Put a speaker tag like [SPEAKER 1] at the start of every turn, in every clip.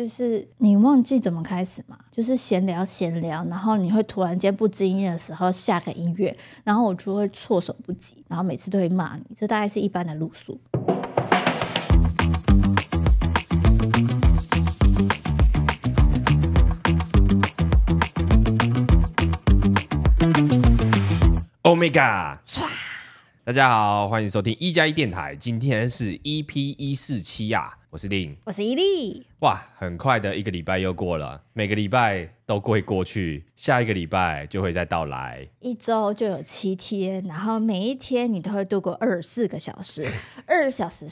[SPEAKER 1] 就是你忘记怎么开始嘛，就是闲聊闲聊，然后你会突然间不经意的时候下个音乐，然后我就会措手不及，然后每次都会骂你，这大概是一般的路数。
[SPEAKER 2] Omega。大家好，欢迎收听一加一电台。今天是 EP 一四七啊，我是丁，我是伊利。哇，很快的一个礼拜又过了，每个礼拜都会过去，下一个礼拜就会再到来。
[SPEAKER 1] 一周就有七天，然后每一天你都会度过二十四个小时，二十小时，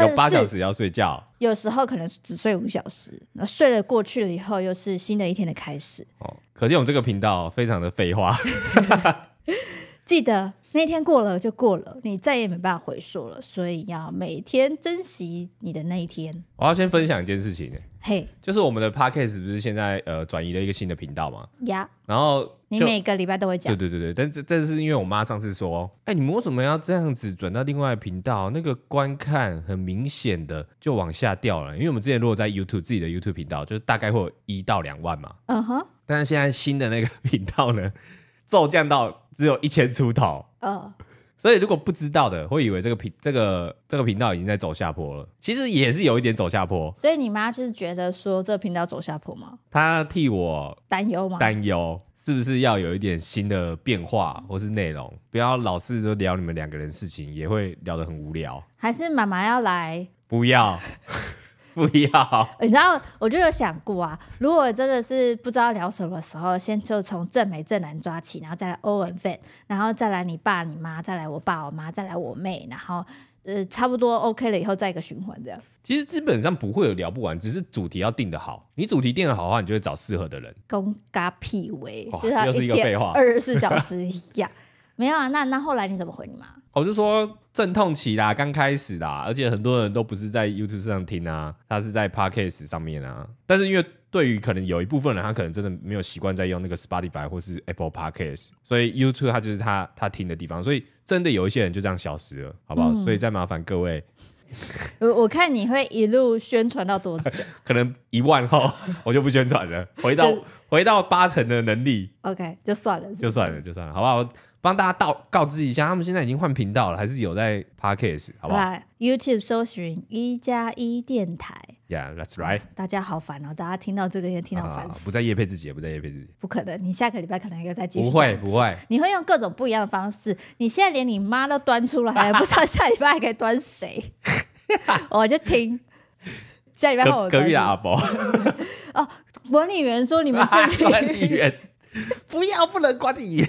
[SPEAKER 1] 有八小时
[SPEAKER 2] 要睡觉，
[SPEAKER 1] 有时候可能只睡五小时。那睡了过去了以后，又是新的一天的开始。哦，
[SPEAKER 2] 可见我们这个频道非常的废话。
[SPEAKER 1] 记得。那天过了就过了，你再也没办法回溯了，所以要每天珍惜你的那一天。
[SPEAKER 2] 我要先分享一件事情，嘿，就是我们的 podcast 不是现在呃转移了一个新的频道嘛？呀，然后你每个
[SPEAKER 1] 礼拜都会讲，对
[SPEAKER 2] 对对对。但是，这是因为我妈上次说，哎，你们为什么要这样子转到另外频道？那个观看很明显的就往下掉了。因为我们之前如果在 YouTube 自己的 YouTube 频道，就是大概会一到两万嘛。嗯哼，但是现在新的那个 频道呢，骤降到只有一千出头。呃，所以如果不知道的会以为这个频这个这个频道已经在走下坡了，其实也是有一点走下坡。
[SPEAKER 1] 所以你妈就是觉得说这个频道走下坡吗？
[SPEAKER 2] 她替我
[SPEAKER 1] 担忧吗？担
[SPEAKER 2] 忧是不是要有一点新的变化或是内容？不要老是都聊你们两个人事情，也会聊得很无聊。
[SPEAKER 1] 还是妈妈要来？
[SPEAKER 2] 不要。不要，
[SPEAKER 1] 你知道我就有想过啊，如果真的是不知道聊什么时候，先就从正美正男抓起，然后再来欧文 fan，然后再来你爸、你妈，再来我爸、我妈，再来我妹，然后呃，差不多 OK 了以后，再一个循环这样。
[SPEAKER 2] 其实基本上不会有聊不完，只是主题要定的好。你主题定的好的话，你就会找适合的人。
[SPEAKER 1] 公嘎屁为，就是又是一个废话，二十四小时一样。没有啊，那那后来你怎么回你妈？
[SPEAKER 2] 我就说阵痛期啦，刚开始啦，而且很多人都不是在 YouTube 上听啊，他是在 Podcast 上面啊。但是因为对于可能有一部分人，他可能真的没有习惯在用那个 Spotify 或是 Apple Podcast，所以 YouTube 他就是他他听的地方。所以真的有一些人就这样消失了，好不好？所以再麻烦各位，
[SPEAKER 1] 我我看你会一路宣传到多久？
[SPEAKER 2] 可能一万后 我就不宣传了，回到回到八成的能力。
[SPEAKER 1] OK，就算了，就算
[SPEAKER 2] 了，就算了，好不好？帮大家倒告知一下，他们现在已经换频道了，还是有在 podcast 好吧
[SPEAKER 1] ？YouTube 搜寻一加一电台”。
[SPEAKER 2] Yeah, that's right。
[SPEAKER 1] 大家好烦哦！大家听到这个也听到烦。不
[SPEAKER 2] 在夜配自己，也不在夜配自己。
[SPEAKER 1] 不可能，你下个礼拜可能又再继续。不会，不会。你会用各种不一样的方式。你现在连你妈都端出来，还不知道下礼拜还可以端谁？我就听。下礼拜我隔壁的阿伯。哦，管理员说你们自己。管理员，不要不能管理
[SPEAKER 2] 员。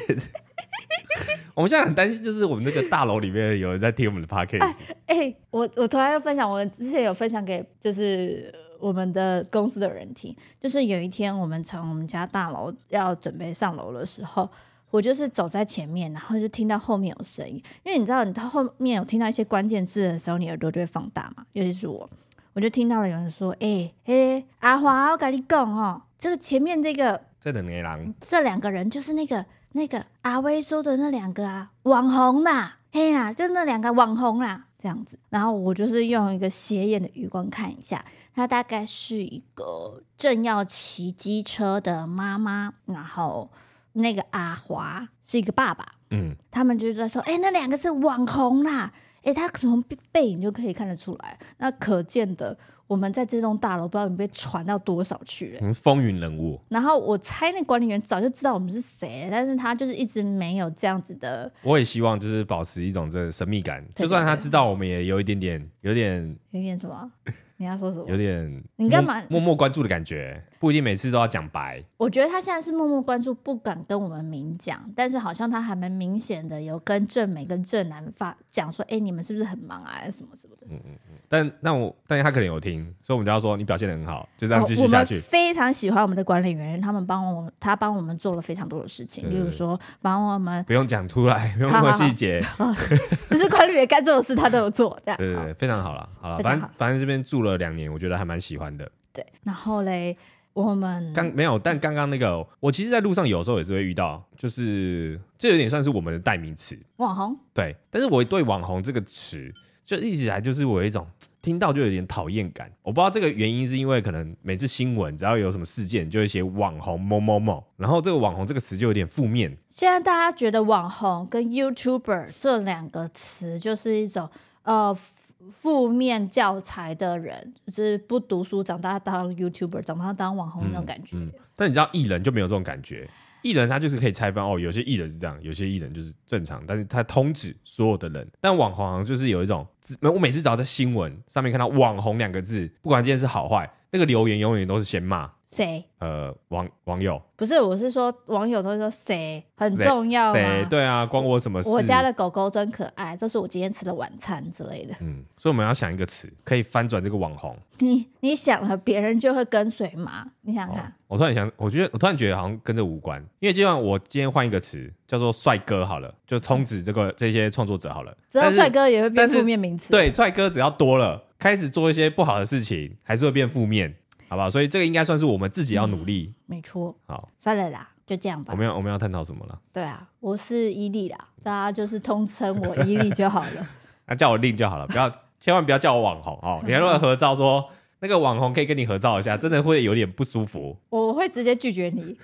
[SPEAKER 2] 我们现在很担心，就是我们那个大楼里面有人在听我们的 podcast。
[SPEAKER 1] 哎，我我突然要分享，我之前有分享给就是我们的公司的人听。就是有一天，我们从我们家大楼要准备上楼的时候，我就是走在前面，然后就听到后面有声音。因为你知道，你到后面有听到一些关键字的时候，你耳朵就会放大嘛。尤其是我，我就听到了有人说：“哎嘿，阿华要跟你讲哦。”这个前面这个
[SPEAKER 2] 这两个人，
[SPEAKER 1] 这两个人就是那个。那个阿威说的那两个啊，网红啦，嘿啦，就那两个网红啦，这样子。然后我就是用一个斜眼的余光看一下，他大概是一个正要骑机车的妈妈，然后那个阿华是一个爸爸，嗯，他们就在说，哎，那两个是网红啦，哎，他从背背影就可以看得出来，那可见的。我们在这栋大楼，不知道你被传到多少去。了、
[SPEAKER 2] 们风云人物。
[SPEAKER 1] 然后我猜那管理员早就知道我们是谁，但是他就是一直没有这样子的。
[SPEAKER 2] 我也希望就是保持一种这神秘感，就算他知道我们也有一点点，有点
[SPEAKER 1] 有点什么？你要说什么？有点，你干嘛默默
[SPEAKER 2] 关注的感觉？不一定每次都要讲白。
[SPEAKER 1] 我觉得他现在是默默关注，不敢跟我们明讲，但是好像他还蛮明显的有跟正美、跟正南发讲说：“哎，你们是不是很忙啊？什么什么的。”嗯
[SPEAKER 2] 嗯嗯。但那我，但是他可能有听，所以我们就要说你表现的很好，就这样继续下去。非
[SPEAKER 1] 常喜欢我们的管理员，他们帮我，他帮我们做了非常多的事情，例如说帮我们
[SPEAKER 2] 不用讲出来，不用说细节。
[SPEAKER 1] 只是管理员该做的事，他都有做，这样
[SPEAKER 2] 对，非常好了。好了，反正反正这边住了两年，我觉得还蛮喜欢的。对，
[SPEAKER 1] 然后嘞。我们刚
[SPEAKER 2] 没有，但刚刚那个我其实，在路上有时候也是会遇到，就是这有点算是我们的代名词网红。对，但是我对“网红”这个词，就一直以来就是我一种听到就有点讨厌感。我不知道这个原因，是因为可能每次新闻只要有什么事件，就会写“网红某某某”，然后这个“网红”这个词就有点负面。
[SPEAKER 1] 现在大家觉得“网红”跟 “YouTuber” 这两个词就是一种呃。负面教材的人，就是不读书，长大当 YouTuber，长大当网红那种感觉。
[SPEAKER 2] 但你知道艺人就没有这种感觉，艺人他就是可以拆分哦，有些艺人是这样，有些艺人就是正常。但是他通指所有的人，但网红就是有一种，我每次只要在新闻上面看到网红两个字，不管这件事好坏。那个留言永远都是先骂谁？呃，网网友
[SPEAKER 1] 不是，我是说网友都说谁很重要吗？
[SPEAKER 2] 对啊，关我什么事？我家的
[SPEAKER 1] 狗狗真可爱，这是我今天吃的晚餐之类的。嗯，
[SPEAKER 2] 所以我们要想一个词，可以翻转这个网红。
[SPEAKER 1] 你你想了，别人就会跟随吗？你想看？
[SPEAKER 2] 我突然想，我觉得我突然觉得好像跟这无关，因为今晚我今天换一个词叫做帅哥好了，就充值这个这些创作者好了，只要帅哥
[SPEAKER 1] 也会变负面名词。
[SPEAKER 2] 对，帅哥只要多了。开始做一些不好的事情，还是会变负面，好不好？所以这个应该算是我们自己要努力。没错。好，
[SPEAKER 1] 算了啦，就这样吧。
[SPEAKER 2] 我们要我们要探讨什么了？
[SPEAKER 1] 对啊，我是伊利啦，大家就是通称我伊利就好了。
[SPEAKER 2] 那叫我令就好了，不要，千万不要叫我网红哦。你还乱合照，说 那个网红可以跟你合照一下，真的会有点不舒服。
[SPEAKER 1] 我会直接拒绝你。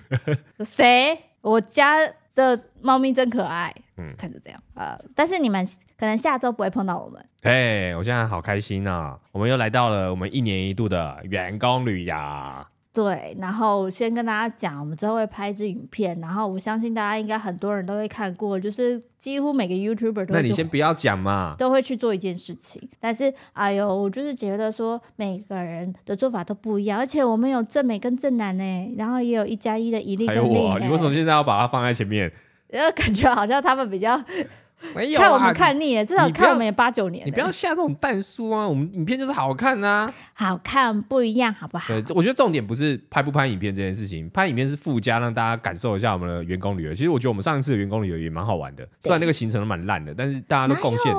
[SPEAKER 1] 谁？我家。的猫咪真可爱，
[SPEAKER 2] 嗯，看着这样，
[SPEAKER 1] 呃，但是你们可能下周不会碰到我们。
[SPEAKER 2] 哎，我现在好开心呐，我们又来到了我们一年一度的员工旅呀。
[SPEAKER 1] 对，然后先跟大家讲，我们之后会拍一支影片。然后我相信大家应该很多人都会看过，就是几乎每个 Youtuber 都……那你先
[SPEAKER 2] 不要讲嘛，
[SPEAKER 1] 都会去做一件事情。但是，哎呦，我就是觉得说，每个人的做法都不一样，而且我们有正美跟正男呢，然后也有一加一的一力。还有我，你为什么
[SPEAKER 2] 现在要把它放在前面？
[SPEAKER 1] 然后感觉好像他们比较。没有看我们看腻了，至少看我们也八九年。你不要下这种蛋书啊！我们影片就是好看啊，好看不一样，好不好？对，我觉得重
[SPEAKER 2] 点不是拍不拍影片这件事情，拍影片是附加让大家感受一下我们的员工旅游。其实我觉得我们上一次的员工旅游也蛮好玩的，虽然那个行程蛮烂的，但是大家都贡献，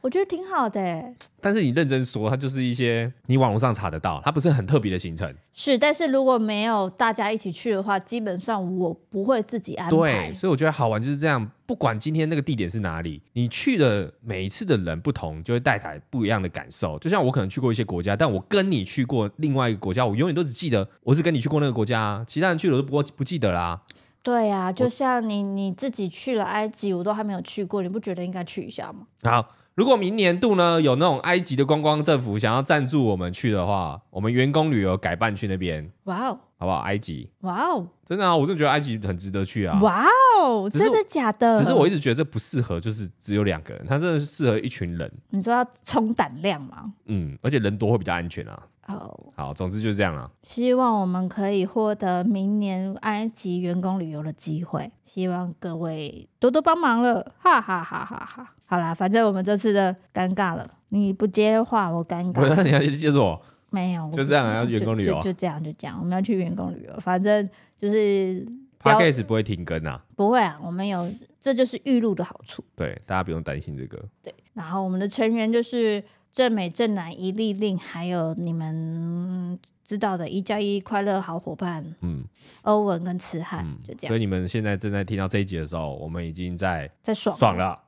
[SPEAKER 1] 我觉得挺好的。
[SPEAKER 2] 但是你认真说，它就是一些你网络上查得到，它不是很特别的行程。
[SPEAKER 1] 是，但是如果没有大家一起去的话，基本上我不会自己安排。
[SPEAKER 2] 所以我觉得好玩就是这样。不管今天那个地点是哪里，你去的每一次的人不同，就会带来不一样的感受。就像我可能去过一些国家，但我跟你去过另外一个国家，我永远都只记得我是跟你去过那个国家，其他人去了我都不不记得啦。
[SPEAKER 1] 对呀，就像你你自己去了埃及，我都还没有去过，你不觉得应该去一下吗？
[SPEAKER 2] 好，如果明年度呢有那种埃及的观光政府想要赞助我们去的话，我们员工旅游改办去那边。哇哦！好不好？埃及，哇哦，真的啊！我真的觉得埃及很值得去啊！哇
[SPEAKER 1] 哦，真的假的？只是我一直
[SPEAKER 2] 觉得这不适合，就是只有两个人，它真的适合一群人。
[SPEAKER 1] 你说要充胆量吗？
[SPEAKER 2] 嗯，而且人多会比较安全啊。好，好，总之就是这样了。
[SPEAKER 1] 希望我们可以获得明年埃及员工旅游的机会。希望各位多多帮忙了，哈哈哈哈哈。好啦，反正我们这次的尴尬了，你不接话我尴尬。那你要接着我。没有，就这样
[SPEAKER 2] 要员工旅游，就这
[SPEAKER 1] 样就这样，我们要去员工旅游，反正就是 p o d a
[SPEAKER 2] 不会停更啊，
[SPEAKER 1] 不会啊，我们有，这就是预录的好处，
[SPEAKER 2] 对，大家不用担心这个，对，
[SPEAKER 1] 然后我们的成员就是正美、正南、一粒令，还有你们知道的，一加一快乐好伙伴，嗯，欧文跟痴汉，就这样，所以你
[SPEAKER 2] 们现在正在听到这一集的时候，我们已经在在爽爽了，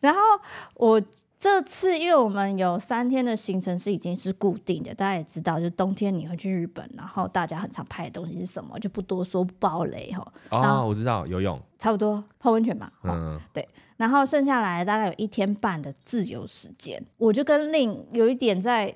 [SPEAKER 1] 然后我。这次因为我们有三天的行程是已经是固定的，大家也知道，就是冬天你会去日本，然后大家很常拍的东西是什么，就不多说。暴雷哈！
[SPEAKER 2] 哦，我知道游泳，
[SPEAKER 1] 差不多泡温泉嘛。嗯，对。然后剩下来大概有一天半的自由时间，我就跟令有一点在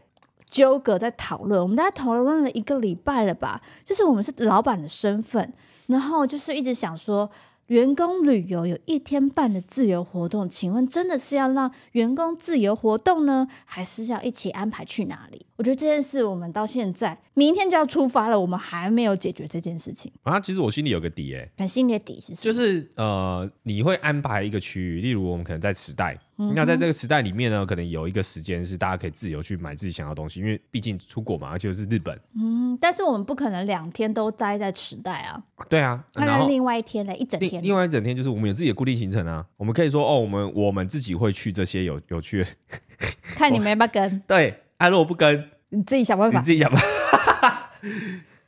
[SPEAKER 1] 纠葛，在讨论。我们大家讨论了一个礼拜了吧？就是我们是老板的身份，然后就是一直想说。员工旅游有一天半的自由活动，请问真的是要让员工自由活动呢，还是要一起安排去哪里？我觉得这件事我们到现在，明天就要出发了，我们还没有解决这件事情。
[SPEAKER 2] 啊，其实我心里有个底，哎，
[SPEAKER 1] 那心里的底是什么？就是
[SPEAKER 2] 呃，你会安排一个区域，例如我们可能在磁袋，那在这个时代里面呢，可能有一个时间是大家可以自由去买自己想要东西，因为毕竟出国嘛，而且是日本。
[SPEAKER 1] 嗯，但是我们不可能两天都待在池代啊。
[SPEAKER 2] 对啊，那另
[SPEAKER 1] 外一天呢？一整天。另
[SPEAKER 2] 外一整天就是我们有自己的固定行程啊。我们可以说哦，我们我们自己会去这些有有趣的。
[SPEAKER 1] 看你没办法跟。
[SPEAKER 2] 对，如果不跟，
[SPEAKER 1] 你自己想办法，你自己想办法。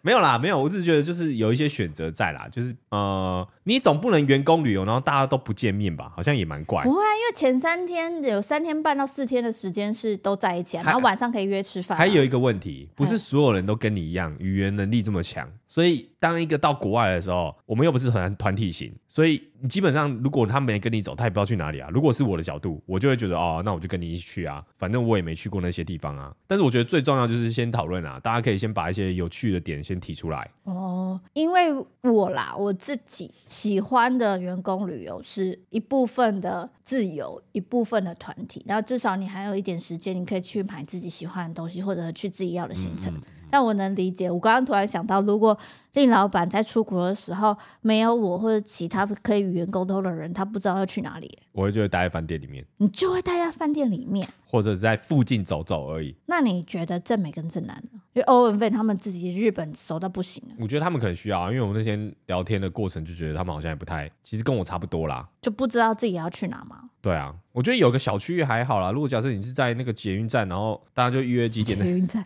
[SPEAKER 2] 没有啦，没有，我只是觉得就是有一些选择在啦，就是呃。你总不能员工旅游，然后大家都不见面吧？好像也蛮怪。不会，
[SPEAKER 1] 啊，因为前三天有三天半到四天的时间是都在一起，然后晚上可以约吃饭。还有
[SPEAKER 2] 一个问题，不是所有人都跟你一样语言能力这么强，所以当一个到国外的时候，我们又不是很团体型，所以基本上如果他没跟你走，他也不知道去哪里啊。如果是我的角度，我就会觉得哦，那我就跟你一起去啊，反正我也没去过那些地方啊。但是我觉得最重要就是先讨论啊，大家可以先把一些有趣的点先提出来。
[SPEAKER 1] 哦，因为我啦，我自己。喜欢的员工旅游是一部分的自由，一部分的团体，然后至少你还有一点时间，你可以去买自己喜欢的东西，或者去自己要的行程。但我能理解，我刚刚突然想到，如果令老板在出国的时候没有我或者其他可以语言沟通的人，他不知道要去哪里。
[SPEAKER 2] 我会觉得待在饭店里面，
[SPEAKER 1] 你就会待在饭店里面，
[SPEAKER 2] 或者在附近走走而已。
[SPEAKER 1] 那你觉得正美跟正南呢？因为欧文费他们自己日本熟到不行
[SPEAKER 2] 我觉得他们可能需要，因为我们那天聊天的过程就觉得他们好像也不太，其实跟我差不多啦，
[SPEAKER 1] 就不知道自己要去哪吗？
[SPEAKER 2] 对啊，我觉得有个小区域还好啦。如果假设你是在那个捷运站，然后大家就约几点的捷运
[SPEAKER 1] 站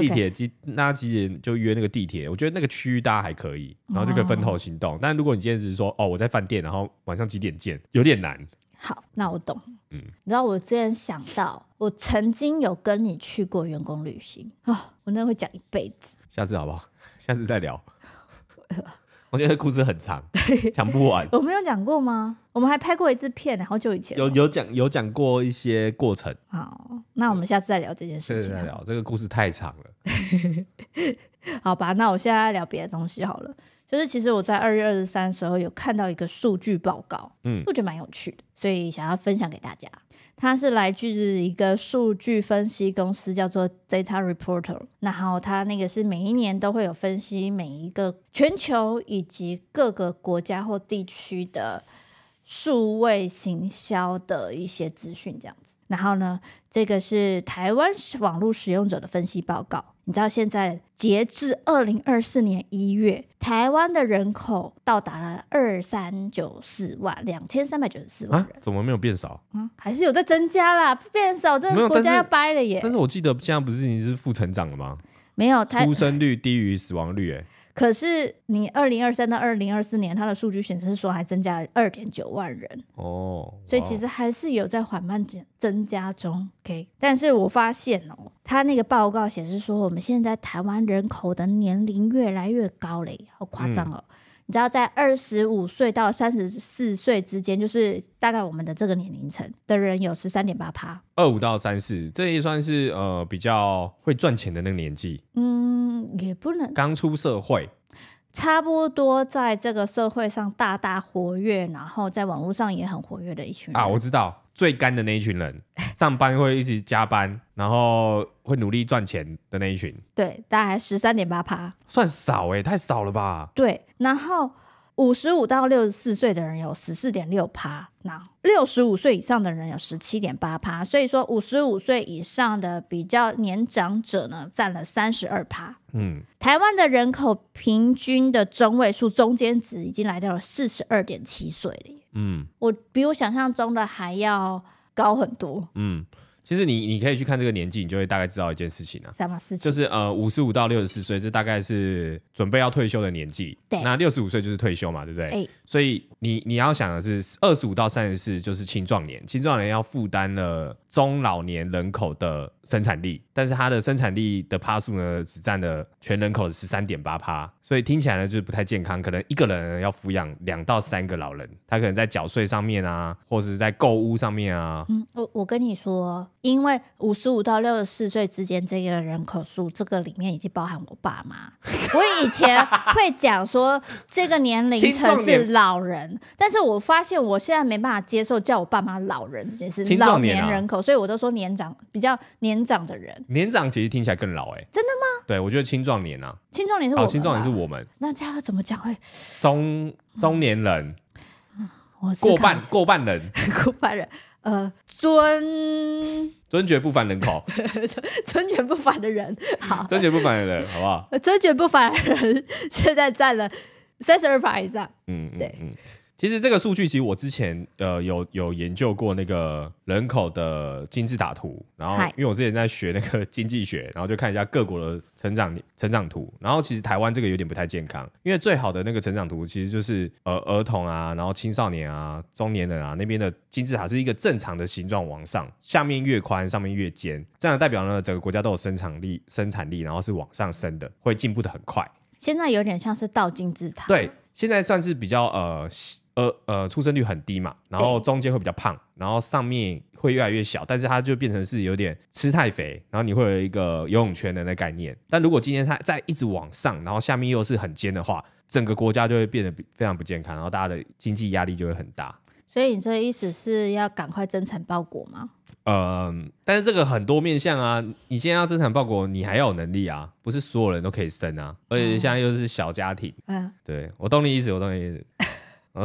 [SPEAKER 1] 地铁
[SPEAKER 2] 机，那其实就约那个地铁，我觉得那个区域大家还可以，然后就可以分头行动。但如果你今天只是说，哦，我在饭店，然后晚上几点见，有点难。
[SPEAKER 1] 好，那我懂。嗯，然后我之前想到，我曾经有跟你去过员工旅行啊，我那会讲一辈子，
[SPEAKER 2] 下次好不好？下次再聊。我觉得故事很长，讲不完。我
[SPEAKER 1] 没有讲过吗？我们还拍过一次片，好久以前。
[SPEAKER 2] 有有讲有讲过一些过程。
[SPEAKER 1] 好，那我们下次再聊这件事情。下次再聊，
[SPEAKER 2] 这个故事太长了。
[SPEAKER 1] 好吧，那我现在聊别的东西好了。就是其实我在二月二十三时候有看到一个数据报告，嗯，我觉得蛮有趣的，所以想要分享给大家。它是来自一个数据分析公司，叫做 Data Reporter。然后它那个是每一年都会有分析每一个全球以及各个国家或地区的数位行销的一些资讯这样子。然后呢，这个是台湾网络使用者的分析报告。你知道现在截至二零二四年一月，台湾的人口到达了二三九四万两千三百九十四万人，
[SPEAKER 2] 怎么没有变少？嗯，
[SPEAKER 1] 还是有在增加啦，变少这国家要掰了耶！但是
[SPEAKER 2] 我记得现在不是已经是负成长了吗？
[SPEAKER 1] 没有，出生
[SPEAKER 2] 率低于死亡率，哎。
[SPEAKER 1] 可是你二零二三到二零二四年，它的数据显示说还增加了二点九万人哦，所以其实还是有在缓慢增增加中。o K，但是我发现哦，他那个报告显示说，我们现在台湾人口的年龄越来越高嘞，好夸张哦。你知道，在二十五岁到三十四岁之间，就是大概我们的这个年龄层的人，有十三点八趴。
[SPEAKER 2] 二五到三四，这也算是呃比较会赚钱的那个年纪。
[SPEAKER 1] 嗯，也不能
[SPEAKER 2] 刚出社会，
[SPEAKER 1] 差不多在这个社会上大大活跃，然后在网络上也很活跃的一群人啊，我知
[SPEAKER 2] 道。最干的那一群人，上班会一直加班，然后会努力赚钱的那一群，
[SPEAKER 1] 对，大概十三点八趴，
[SPEAKER 2] 算少哎，太少了吧？
[SPEAKER 1] 对，然后。五十五到六十四岁的人有十四点六趴，那六十五岁以上的人有十七点八趴，所以说五十五岁以上的比较年长者呢，占了三十二趴。嗯，台湾的人口平均的中位数中间值已经来到了四十二点七岁了。嗯，我比我想象中的还要高很多。
[SPEAKER 2] 嗯。其实你，你可以去看这个年纪，你就会大概知道一件事情啊。就是呃五十五到六十四岁，这大概是准备要退休的年纪。对，那六十五岁就是退休嘛，对不对？所以你你要想的是二十五到三十四就是青壮年，青壮年要负担了中老年人口的生产力，但是它的生产力的趴数呢，只占了全人口的十三点八趴，所以听起来呢，就是不太健康。可能一个人要抚养两到三个老人，他可能在缴税上面啊，或者是在购物上面啊。
[SPEAKER 1] 嗯，我我跟你说，因为五十五到六十四岁之间这个人口数，这个里面已经包含我爸妈。我以前会讲说这个年龄层是老人，但是我发现我现在没办法接受叫我爸妈老人这件事。青老年人口，所以我都说年长比较年长的人。
[SPEAKER 2] 年长其实听起来更老哎。真的吗？对，我觉得青壮年啊。
[SPEAKER 1] 青壮年是哦，青壮年是我们。那这样怎么讲？会？
[SPEAKER 2] 中中年人，我过半过半人，
[SPEAKER 1] 过半人。呃，尊
[SPEAKER 2] 尊爵不凡人口，
[SPEAKER 1] 尊 尊爵不凡的人，好，
[SPEAKER 2] 尊爵不凡的人，好不好？
[SPEAKER 1] 尊爵不凡的人现在占了三十二趴以上。嗯，对嗯。
[SPEAKER 2] 其实这个数据，其实我之前呃有有研究过那个人口的金字塔图，然后因为我之前在学那个经济学，然后就看一下各国的成长成长图。然后其实台湾这个有点不太健康，因为最好的那个成长图其实就是呃儿童啊，然后青少年啊、中年人啊那边的金字塔是一个正常的形状往上，下面越宽，上面越尖，这样代表呢整个国家都有生产力、生产力，然后是往上升的，会进步的很快。
[SPEAKER 1] 现在有点像是倒金字塔，
[SPEAKER 2] 对，现在算是比较呃。呃呃，出生率很低嘛，然后中间会比较胖，然后上面会越来越小，但是它就变成是有点吃太肥，然后你会有一个游泳圈的那概念。但如果今天它再一直往上，然后下面又是很尖的话，整个国家就会变得非常不健康，然后大家的经济压力就会很大。
[SPEAKER 1] 所以你这意思是要赶快增产报国吗？
[SPEAKER 2] 嗯，但是这个很多面向啊，你现在要增产报国，你还要有能力啊，不是所有人都可以生啊，而且现在又是小家庭，嗯，对我懂你意思，我懂你意思。我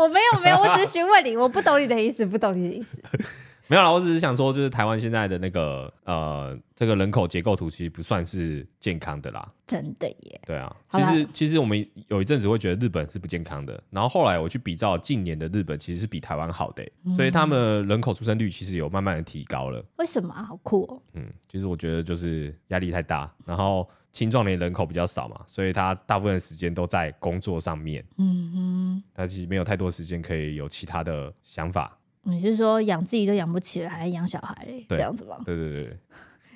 [SPEAKER 2] 我没
[SPEAKER 1] 有没有，我只是询问你，我不懂你的意思，不懂你的意思。
[SPEAKER 2] 没有啦，我只是想说，就是台湾现在的那个呃，这个人口结构图其实不算是健康的啦。
[SPEAKER 1] 真的耶。
[SPEAKER 2] 对啊，其实其实我们有一阵子会觉得日本是不健康的，然后后来我去比照近年的日本，其实是比台湾好的，所以他们人口出生率其实有慢慢的提高了。
[SPEAKER 1] 为什么啊？好酷哦。
[SPEAKER 2] 嗯，其实我觉得就是压力太大，然后。青壮年人口比较少嘛，所以他大部分时间都在工作上面。
[SPEAKER 1] 嗯哼，
[SPEAKER 2] 他其实没有太多时间可以有其他的想法。
[SPEAKER 1] 你是说养自己都养不起了，还养小孩嘞？这样子
[SPEAKER 2] 吗？对对对。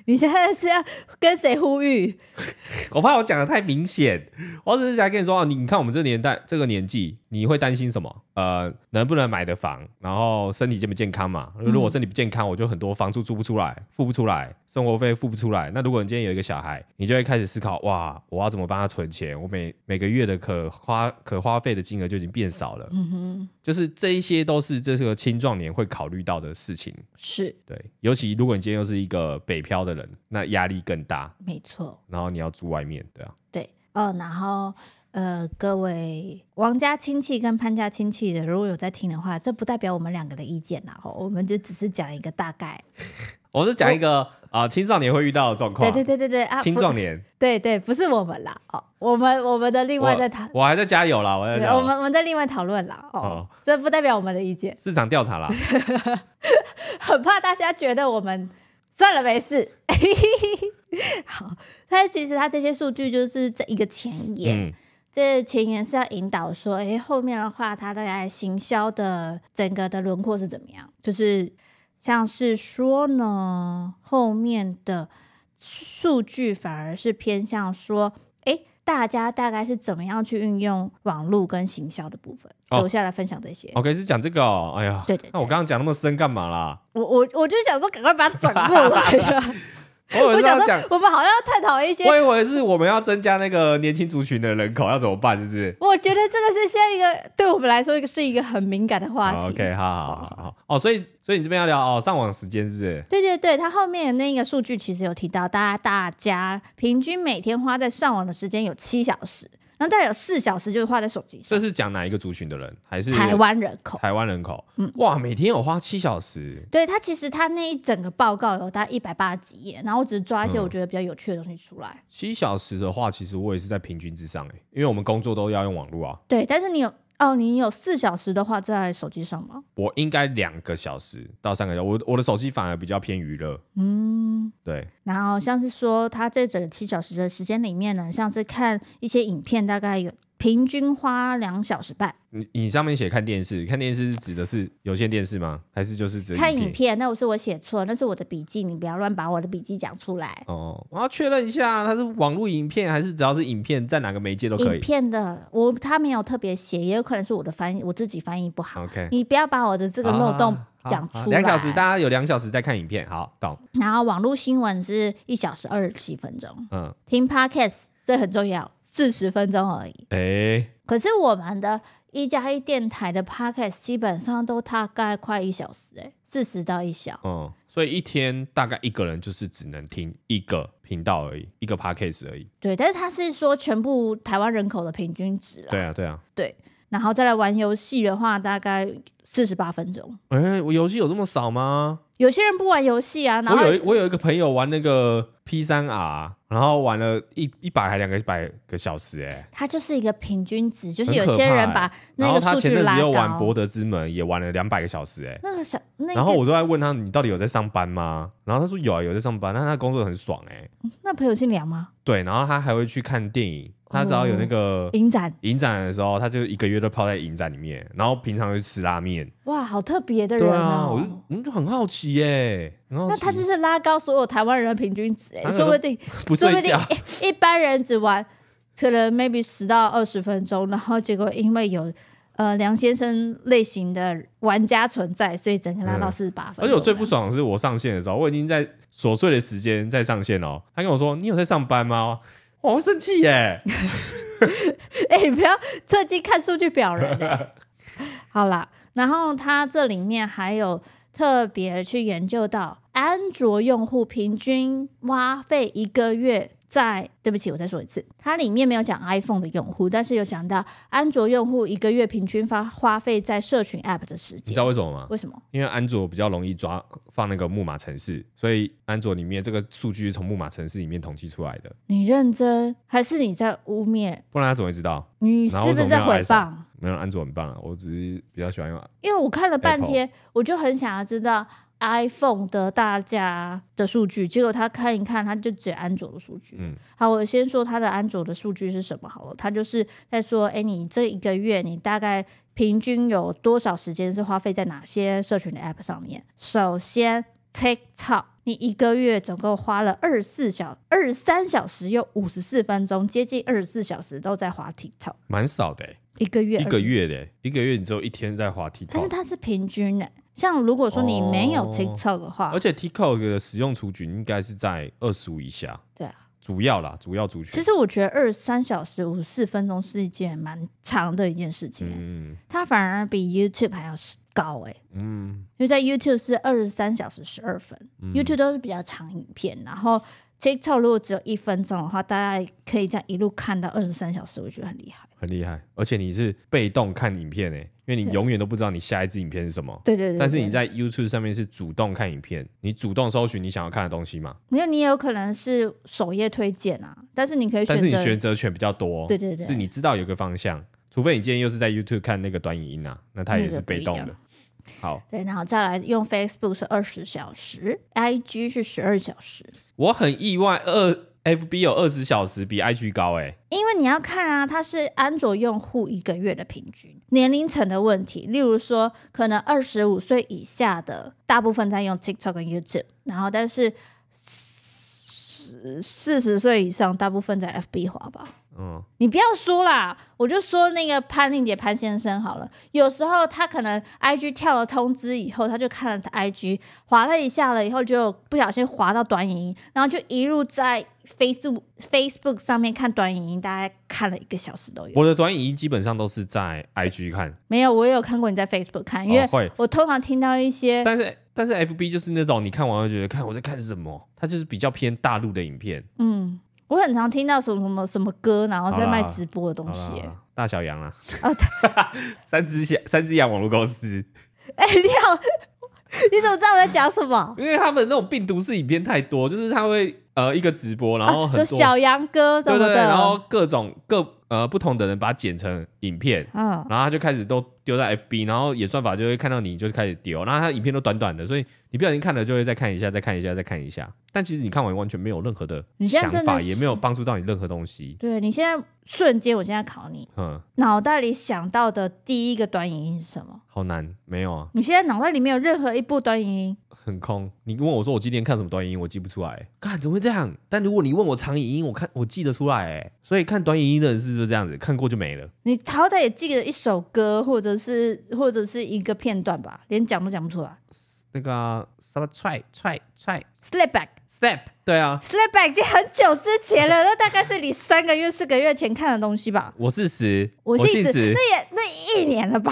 [SPEAKER 1] 你现在是要跟谁呼吁？
[SPEAKER 2] 我怕我讲的太明显，我只是想跟你说啊，你你看我们这年代，这个年纪，你会担心什么？呃，能不能买的房？然后身体健不健康嘛？如果身体不健康，我就很多房租租不出来，付不出来，生活费付不出来。那如果你今天有一个小孩，你就会开始思考哇，我要怎么帮他存钱？我每每个月的可花可花费的金额就已经变少了。嗯哼，就是这一些都是这个青壮年会考虑到的事情。
[SPEAKER 1] 是，对，
[SPEAKER 2] 尤其如果你今天又是一个北漂的。那压力更大，没错。然后你要住外面，对啊。
[SPEAKER 1] 对，哦，然后呃，各位王家亲戚跟潘家亲戚的，如果有在听的话，这不代表我们两个的意见啦，我们就只是讲一个大概。
[SPEAKER 2] 我是讲一个啊，青少年会遇到的状况。对对
[SPEAKER 1] 对对对啊，青壮年。对对，不是我们啦，哦，我们我们的另外在谈，
[SPEAKER 2] 我还在加油啦，我在。我
[SPEAKER 1] 们我们在另外讨论啦，哦，这不代表我们的意见。市
[SPEAKER 2] 场调查啦，
[SPEAKER 1] 很怕大家觉得我们。算了，没事。好，他其实他这些数据就是这一个前沿，这前沿是要引导说，哎，后面的话，它大概行销的整个的轮廓是怎么样？就是像是说呢，后面的数据反而是偏向说。大家大概是怎么样去运用网络跟行销的部分？留下来分享这些。
[SPEAKER 2] OK，是讲这个。哎呀，对对，那我刚刚讲那么深干嘛啦？
[SPEAKER 1] 我我我就想说，赶快把它转过来呀。
[SPEAKER 2] 我想说，
[SPEAKER 1] 我们好像要探讨一些，我以为是
[SPEAKER 2] 我们要增加那个年轻族群的人口要怎么办，是不是？
[SPEAKER 1] 我觉得这个是现在一个对我们来说，一个是一个很敏感的话题。
[SPEAKER 2] OK，好好好好哦，所以所以你这边要聊哦，上网时间是不是？
[SPEAKER 1] 对对对，它后面那个数据其实有提到，大家大家平均每天花在上网的时间有七小时。然大概有四小时，就是花在手机上。
[SPEAKER 2] 这是讲哪一个族群的人，还是台湾人口？台湾人口，嗯，哇，每天有花七小时。
[SPEAKER 1] 对他，其实他那一整个报告有大概一百八十几页，然后我只是抓一些我觉得比较有趣的东西出来。
[SPEAKER 2] 七小时的话，其实我也是在平均之上哎，因为我们工作都要用网络啊。
[SPEAKER 1] 对，但是你有。哦，你有四小时的话在手机上吗？
[SPEAKER 2] 我应该两个小时到三个小时。我我的手机反而比较偏娱乐。
[SPEAKER 1] 嗯，对。然后像是说，他这整个七小时的时间里面呢，像是看一些影片，大概有。平均花两小时半。
[SPEAKER 2] 你你上面写看电视，看电视是指的是有线电视吗？还是就是指看影
[SPEAKER 1] 片？那我是我写错，那是我的笔记，你不要乱把我的笔记讲出来。哦，我要确认一下，它是
[SPEAKER 2] 网络影片还是只要是影片，在哪个媒介都可以。影
[SPEAKER 1] 片的我他没有特别写，也有可能是我的翻译，我自己翻译不好。OK，你不要把我的这个漏洞讲出。两小时，大
[SPEAKER 2] 家有两小时在看影片，好懂。
[SPEAKER 1] 然后网络新闻是一小时二十七分钟。嗯，听 Podcast 这很重要。四十分钟而已，
[SPEAKER 2] 哎，
[SPEAKER 1] 可是我们的一加一电台的 podcast 基本上都大概快一小时，哎，四十到一小时，
[SPEAKER 2] 嗯，所以一天大概一个人就是只能听一个频道而已，一个 podcast 而已。
[SPEAKER 1] 对，但是他是说全部台湾人口的平均值，对啊，对啊，对。然后再来玩游戏的话，大概四十八分钟，
[SPEAKER 2] 哎，我游戏有这么少吗？
[SPEAKER 1] 有些人不玩游戏啊，我有
[SPEAKER 2] 我有一个朋友玩那个 P 三 R。然后玩了一一百还两个一百个小时哎，
[SPEAKER 1] 他就是一个平均值，就是有些人把那个数据拉高。然他前玩《博
[SPEAKER 2] 德之门》，也玩了两百个小时哎。那
[SPEAKER 1] 个小，然后我都
[SPEAKER 2] 在问他，你到底有在上班吗？然后他说有啊，有在上班，那他工作很爽哎。
[SPEAKER 1] 那朋友姓梁吗？
[SPEAKER 2] 对，然后他还会去看电影，他只要有那个影展，影展的时候，他就一个月都泡在影展里面，然后平常就吃拉面，
[SPEAKER 1] 哇，好特别的人哦，
[SPEAKER 2] 我们就很好奇耶。那他就是
[SPEAKER 1] 拉高所有台湾人的平均值，哎，说不定，说不定一般人只玩，可能 maybe 十到二十分钟，然后结果因为有。呃，梁先生类型的玩家存在，所以整个拿到四十八分。而且我最
[SPEAKER 2] 不爽的是，我上线的时候，我已经在琐碎的时间在上线哦。他跟我说：“你有在上班吗？”
[SPEAKER 1] 我好生气耶！哎，你不要凑近看数据表了。好啦，然后他这里面还有特别去研究到，安卓用户平均花费一个月。在对不起，我再说一次，它里面没有讲 iPhone 的用户，但是有讲到安卓用户一个月平均发花费在社群 App 的时间。你
[SPEAKER 2] 知道为什么吗？为什么？因为安卓比较容易抓放那个木马城市，所以安卓里面这个数据从木马城市里面统计出来的。
[SPEAKER 1] 你认真还是你在污蔑？
[SPEAKER 2] 不然他怎么会知道？你是不是在诽谤？没有，安卓很棒，啊，我只是比较喜欢用。
[SPEAKER 1] 因为我看了半天，我就很想要知道。iPhone 的大家的数据，结果他看一看，他就只安卓的数据。嗯，好，我先说他的安卓的数据是什么好了。他就是在说，哎，你这一个月，你大概平均有多少时间是花费在哪些社群的 App 上面？首先，t t i k o k 你一个月总共花了二十四小二十三小时，又五十四分钟，接近二十四小时都在滑 TikTok，蛮少的，一个月一个月
[SPEAKER 2] 嘞，一个月你只有一天在滑 TikTok，但是
[SPEAKER 1] 它是平均的。像如果说你没有 TikTok 的话，而
[SPEAKER 2] 且 TikTok 的使用时长应该是在二十五以下。对啊，主要啦，主要族群。其实
[SPEAKER 1] 我觉得二三小时五四分钟是一件蛮长的一件事情。嗯，它反而比 YouTube 还要高哎。嗯，因为在 YouTube 是二十三小时十二分，YouTube 都是比较长影片，然后。TikTok 如果只有一分钟的话，大概可以这样一路看到二十三小时，我觉得很厉害。
[SPEAKER 2] 很厉害，而且你是被动看影片诶，因为你永远都不知道你下一支影片是什么。对对对。但是你在 YouTube 上面是主动看影片，你主动搜寻你想要看的东西嘛？
[SPEAKER 1] 没有，你也有可能是首页推荐啊。但是你可以。但是选
[SPEAKER 2] 择权比较多。对对对。是，你知道有个方向，除非你今天又是在 YouTube 看那个短影音啊，那它也是被动的。好。
[SPEAKER 1] 对，然后再来用 Facebook 是二十小时，IG 是十二小时。
[SPEAKER 2] 我很意外，二 F B 有二十小时比 I G 高哎，
[SPEAKER 1] 因为你要看啊，它是安卓用户一个月的平均年龄层的问题。例如说，可能二十五岁以下的大部分在用 TikTok 跟 YouTube，然后但是四四十岁以上大部分在 F B 滑吧。嗯，你不要说啦，我就说那个潘令姐潘先生好了。有时候他可能 I G 跳了通知以后，他就看了 I G，滑了一下了以后，就不小心滑到短影音，然后就一路在 Facebook Facebook 上面看短影音，大概看了一个小时都有。
[SPEAKER 2] 我的短影音基本上都是在 I G 看，
[SPEAKER 1] 没有我也有看过你在 Facebook 看，因为我通常听到一些，但是
[SPEAKER 2] 但是 F B 就是那种你看完会觉得看我在看什么，它就是比较偏大陆的影片，
[SPEAKER 1] 嗯。我很常听到什么什么什么歌，然后在卖直播的东西。
[SPEAKER 2] 大小羊啊！啊，三只小三只羊网络公司。
[SPEAKER 1] 哎好，你怎么知道我在讲什么？
[SPEAKER 2] 因为他们那种病毒式影片太多，就是他会呃一个直播，然后很多小
[SPEAKER 1] 歌哥，对的，然后
[SPEAKER 2] 各种各。呃，不同的人把它剪成影片，嗯，然后他就开始都丢在 FB，然后演算法就会看到你，就开始丢。然后他影片都短短的，所以你不小心看了，就会再看一下，再看一下，再看一下。但其实你看完完全没有任何的想法，也没有帮助到你任何东西。
[SPEAKER 1] 对你现在瞬间，我现在考你，嗯，脑袋里想到的第一个短影音是什么？
[SPEAKER 2] 好难，没有啊。
[SPEAKER 1] 你现在脑袋里面有任何一部短影音？
[SPEAKER 2] 很空。你问我说我今天看什么短影音，我记不出来。看怎么会这样？但如果你问我长影音，我看我记得出来。所以看短影音的人是。就是这样子，看过就没了。
[SPEAKER 1] 你好歹也记得一首歌，或者是或者是一个片段吧，连讲都讲不出来。那个，踹踹踹，slap back，slap，
[SPEAKER 2] 对啊，slap
[SPEAKER 1] back 已经很久之前了，那大概是你三个月、四个月前看的东西吧？
[SPEAKER 2] 我是十，我是十，那
[SPEAKER 1] 也那一年了吧？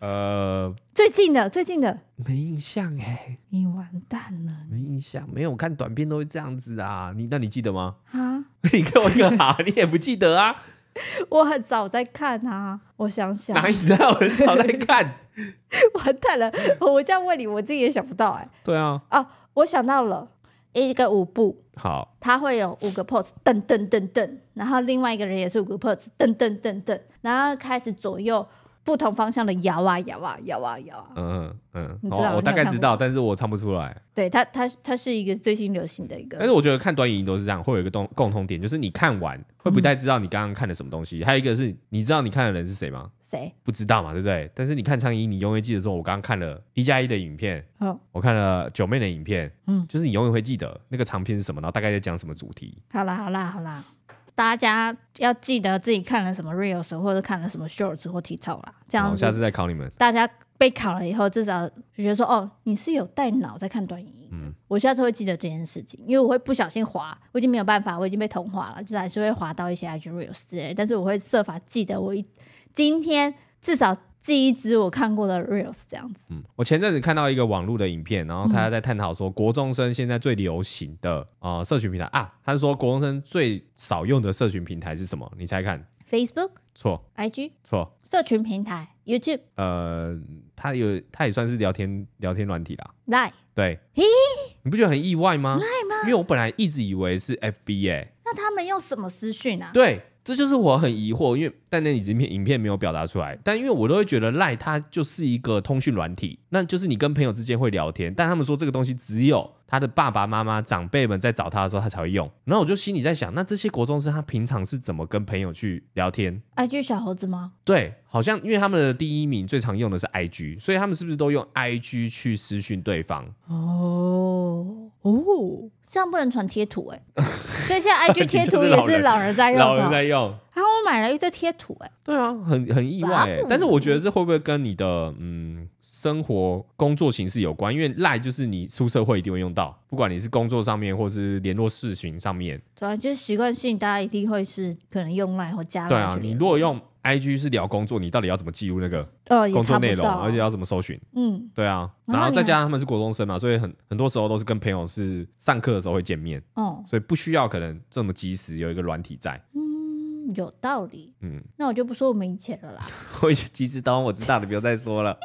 [SPEAKER 2] 呃，
[SPEAKER 1] 最近的，最近的，没印象哎，你完蛋了，
[SPEAKER 2] 没印象，没有看短片都会这样子啊？你那你记得吗？啊？你给我一个好，你也不记得啊？
[SPEAKER 1] 我很早在看啊，我想想，哪知
[SPEAKER 2] 道很早在看，
[SPEAKER 1] 完蛋了！我这样问你，我自己也想不到哎。对啊，哦，我想到了一个舞步，好，他会有五个 pose，噔噔噔噔，然后另外一个人也是五个 pose，噔噔噔噔，然后开始左右。不同方向的摇啊摇啊摇啊摇啊，
[SPEAKER 2] 嗯嗯嗯，你知道我大概知道，但是我唱不出来。
[SPEAKER 1] 对它它它是一个最新流行的一个，但
[SPEAKER 2] 是我觉得看短影音都是这样，会有一个共共通点，就是你看完会不太知道你刚刚看的什么东西。还有一个是，你知道你看的人是谁吗？谁不知道嘛，对不对？但是你看苍蝇，你永远记得说，我刚刚看了一加一的影片，哦，我看了九妹的影片，嗯，就是你永远会记得那个长片是什么，然后大概在讲什么主题。
[SPEAKER 1] 好啦，好啦，好啦。大家要记得自己看了什么 reels 或者看了什么 shorts 或体操啦，这样下次再
[SPEAKER 2] 考你们。大
[SPEAKER 1] 家被考了以后，至少就觉得说哦，你是有带脑在看短影音，我下次会记得这件事情，因为我会不小心滑，我已经没有办法，我已经被同化了，就还是会滑到一些 reels，但是我会设法记得我一今天至少。第一支我看过的 reels 这样子。嗯，
[SPEAKER 2] 我前阵子看到一个网络的影片，然后他在探讨说，国中生现在最流行的啊社群平台啊，他说国中生最少用的社群平台是什么？你猜看？Facebook？错，IG？错，
[SPEAKER 1] 社群平台？YouTube？
[SPEAKER 2] 呃，他有，他也算是聊天聊天软体啦。赖？对，你不觉得很意外吗？吗？因为我本来一直以为是 FB 耶。
[SPEAKER 1] 那他们用什么私讯啊？对。
[SPEAKER 2] 这就是我很疑惑，因为但那影片影片没有表达出来。但因为我都会觉得赖他就是一个通讯软体，那就是你跟朋友之间会聊天。但他们说这个东西只有他的爸爸妈妈长辈们在找他的时候他才会用。然后我就心里在想，那这些国中生他平常是怎么跟朋友去聊天
[SPEAKER 1] ？IG 小猴子吗？
[SPEAKER 2] 对，好像因为他们的第一名最常用的是 IG，所以他们是不是都用 IG 去私讯对方？
[SPEAKER 1] 哦哦。这样不能传贴图哎，所以现在 i g 贴图也是老人在用，老人在用。然后我买了一堆贴图哎，对啊，
[SPEAKER 2] 很很意外哎。但是我觉得这会不会跟你的嗯生活工作形式有关？因为赖就是你出社会一定会用到，不管你是工作上面或是联络事群上面。
[SPEAKER 1] 对啊，就是习惯性，大家一定会是可能用赖或加。对啊，
[SPEAKER 2] 你如果用。I G 是聊工作，你到底要怎么记录那个
[SPEAKER 1] 工作内容？而
[SPEAKER 2] 且要怎么搜寻？嗯，对啊，然后再加上他们是国中生嘛，所以很很多时候都是跟朋友是上课的时候会见面，哦，所以不需要可能这么及时有一个软体在。
[SPEAKER 1] 嗯，有道理。嗯，那我就不说我们以前了啦。
[SPEAKER 2] 我其实当我知道了，不用再说了。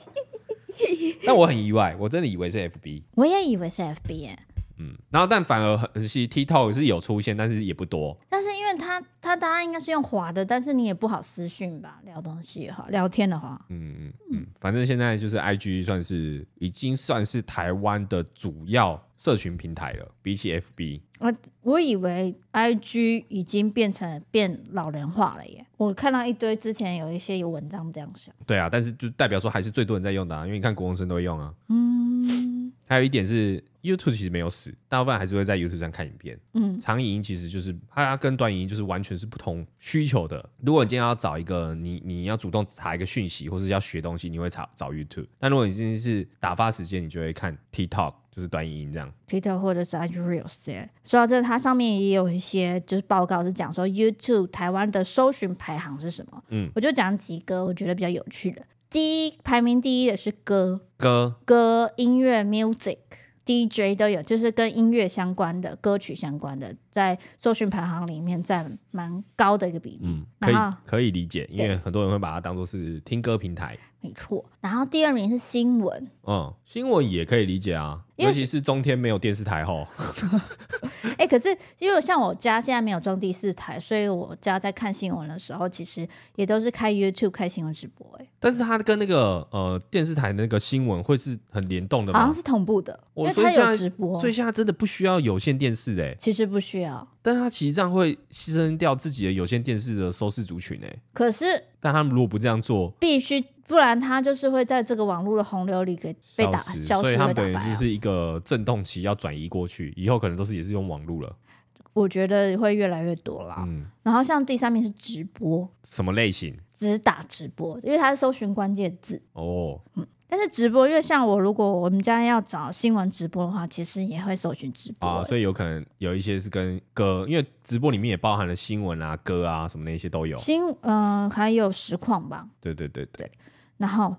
[SPEAKER 1] 但我
[SPEAKER 2] 很意外，我真的以为是 F B，
[SPEAKER 1] 我也以为是 F B
[SPEAKER 2] 嗯，然后但反而很其实 TikTok 是有出现，但是也不多。
[SPEAKER 1] 但是因为它它大家应该是用滑的，但是你也不好私讯吧，聊东西哈，聊天的话。嗯嗯
[SPEAKER 2] 嗯，反正现在就是 IG 算是已经算是台湾的主要社群平台了，比起 FB。
[SPEAKER 1] 我我以为 IG 已经变成变老人化了耶，我看到一堆之前有一些有文章这样想。
[SPEAKER 2] 对啊，但是就代表说还是最多人在用的，啊，因为你看国光生都会用啊。
[SPEAKER 1] 嗯。
[SPEAKER 2] 还有一点是，YouTube 其实没有死，大部分还是会在 YouTube 上看影片。嗯，长影音其实就是它跟短影音就是完全是不同需求的。如果你今天要找一个你你要主动查一个讯息，或是要学东西，你会查找 YouTube。但如果你今天是打发时间，你就会看 TikTok，就是短影音这样。
[SPEAKER 1] TikTok 或者是 a g r y Birds。说到这，它上面也有一些就是报告是讲说 YouTube 台湾的搜寻排行是什么。嗯，我就讲几个我觉得比较有趣的。第一排名第一的是歌歌歌音乐 music DJ 都有，就是跟音乐相关的歌曲相关的。在搜寻排行里面占蛮高的一个比例，嗯，可以
[SPEAKER 2] 可以理解，因为很多人会把它当做是听歌平台，
[SPEAKER 1] 没错。然后第二名是新闻，
[SPEAKER 2] 嗯，新闻也可以理解啊，尤其是中天没有电视台哦。
[SPEAKER 1] 哎，可是因为像我家现在没有装第四台，所以我家在看新闻的时候，其实也都是开 YouTube 开新闻直播。哎，但是它
[SPEAKER 2] 跟那个呃电视台那个新闻会是很联动的吗？好像是同步的，因为它
[SPEAKER 1] 有直播，所以现
[SPEAKER 2] 在真的不需要有线电视。哎，其
[SPEAKER 1] 实不需要。但他
[SPEAKER 2] 其实这样会牺牲掉自己的有线电视的收视族群诶。可是，但他们如果不这样做，
[SPEAKER 1] 必须不然他就是会在这个网络的洪流里给被打消失。所以它本
[SPEAKER 2] 就是一个震动期，要转移过去，以后可能都是也是用网络了。
[SPEAKER 1] 我觉得会越来越多啦。嗯。然后像第三名是直播，
[SPEAKER 2] 什么类型？
[SPEAKER 1] 只打直播，因为它是搜寻关键字。
[SPEAKER 2] 哦，嗯。
[SPEAKER 1] 但是直播，因为像我，如果我们家要找新闻直播的话，其实也会搜寻直播啊，所
[SPEAKER 2] 以有可能有一些是跟歌，因为直播里面也包含了新闻啊、歌啊什么那些都有。新
[SPEAKER 1] 嗯，还有实况吧。
[SPEAKER 2] 对对对对。
[SPEAKER 1] 然后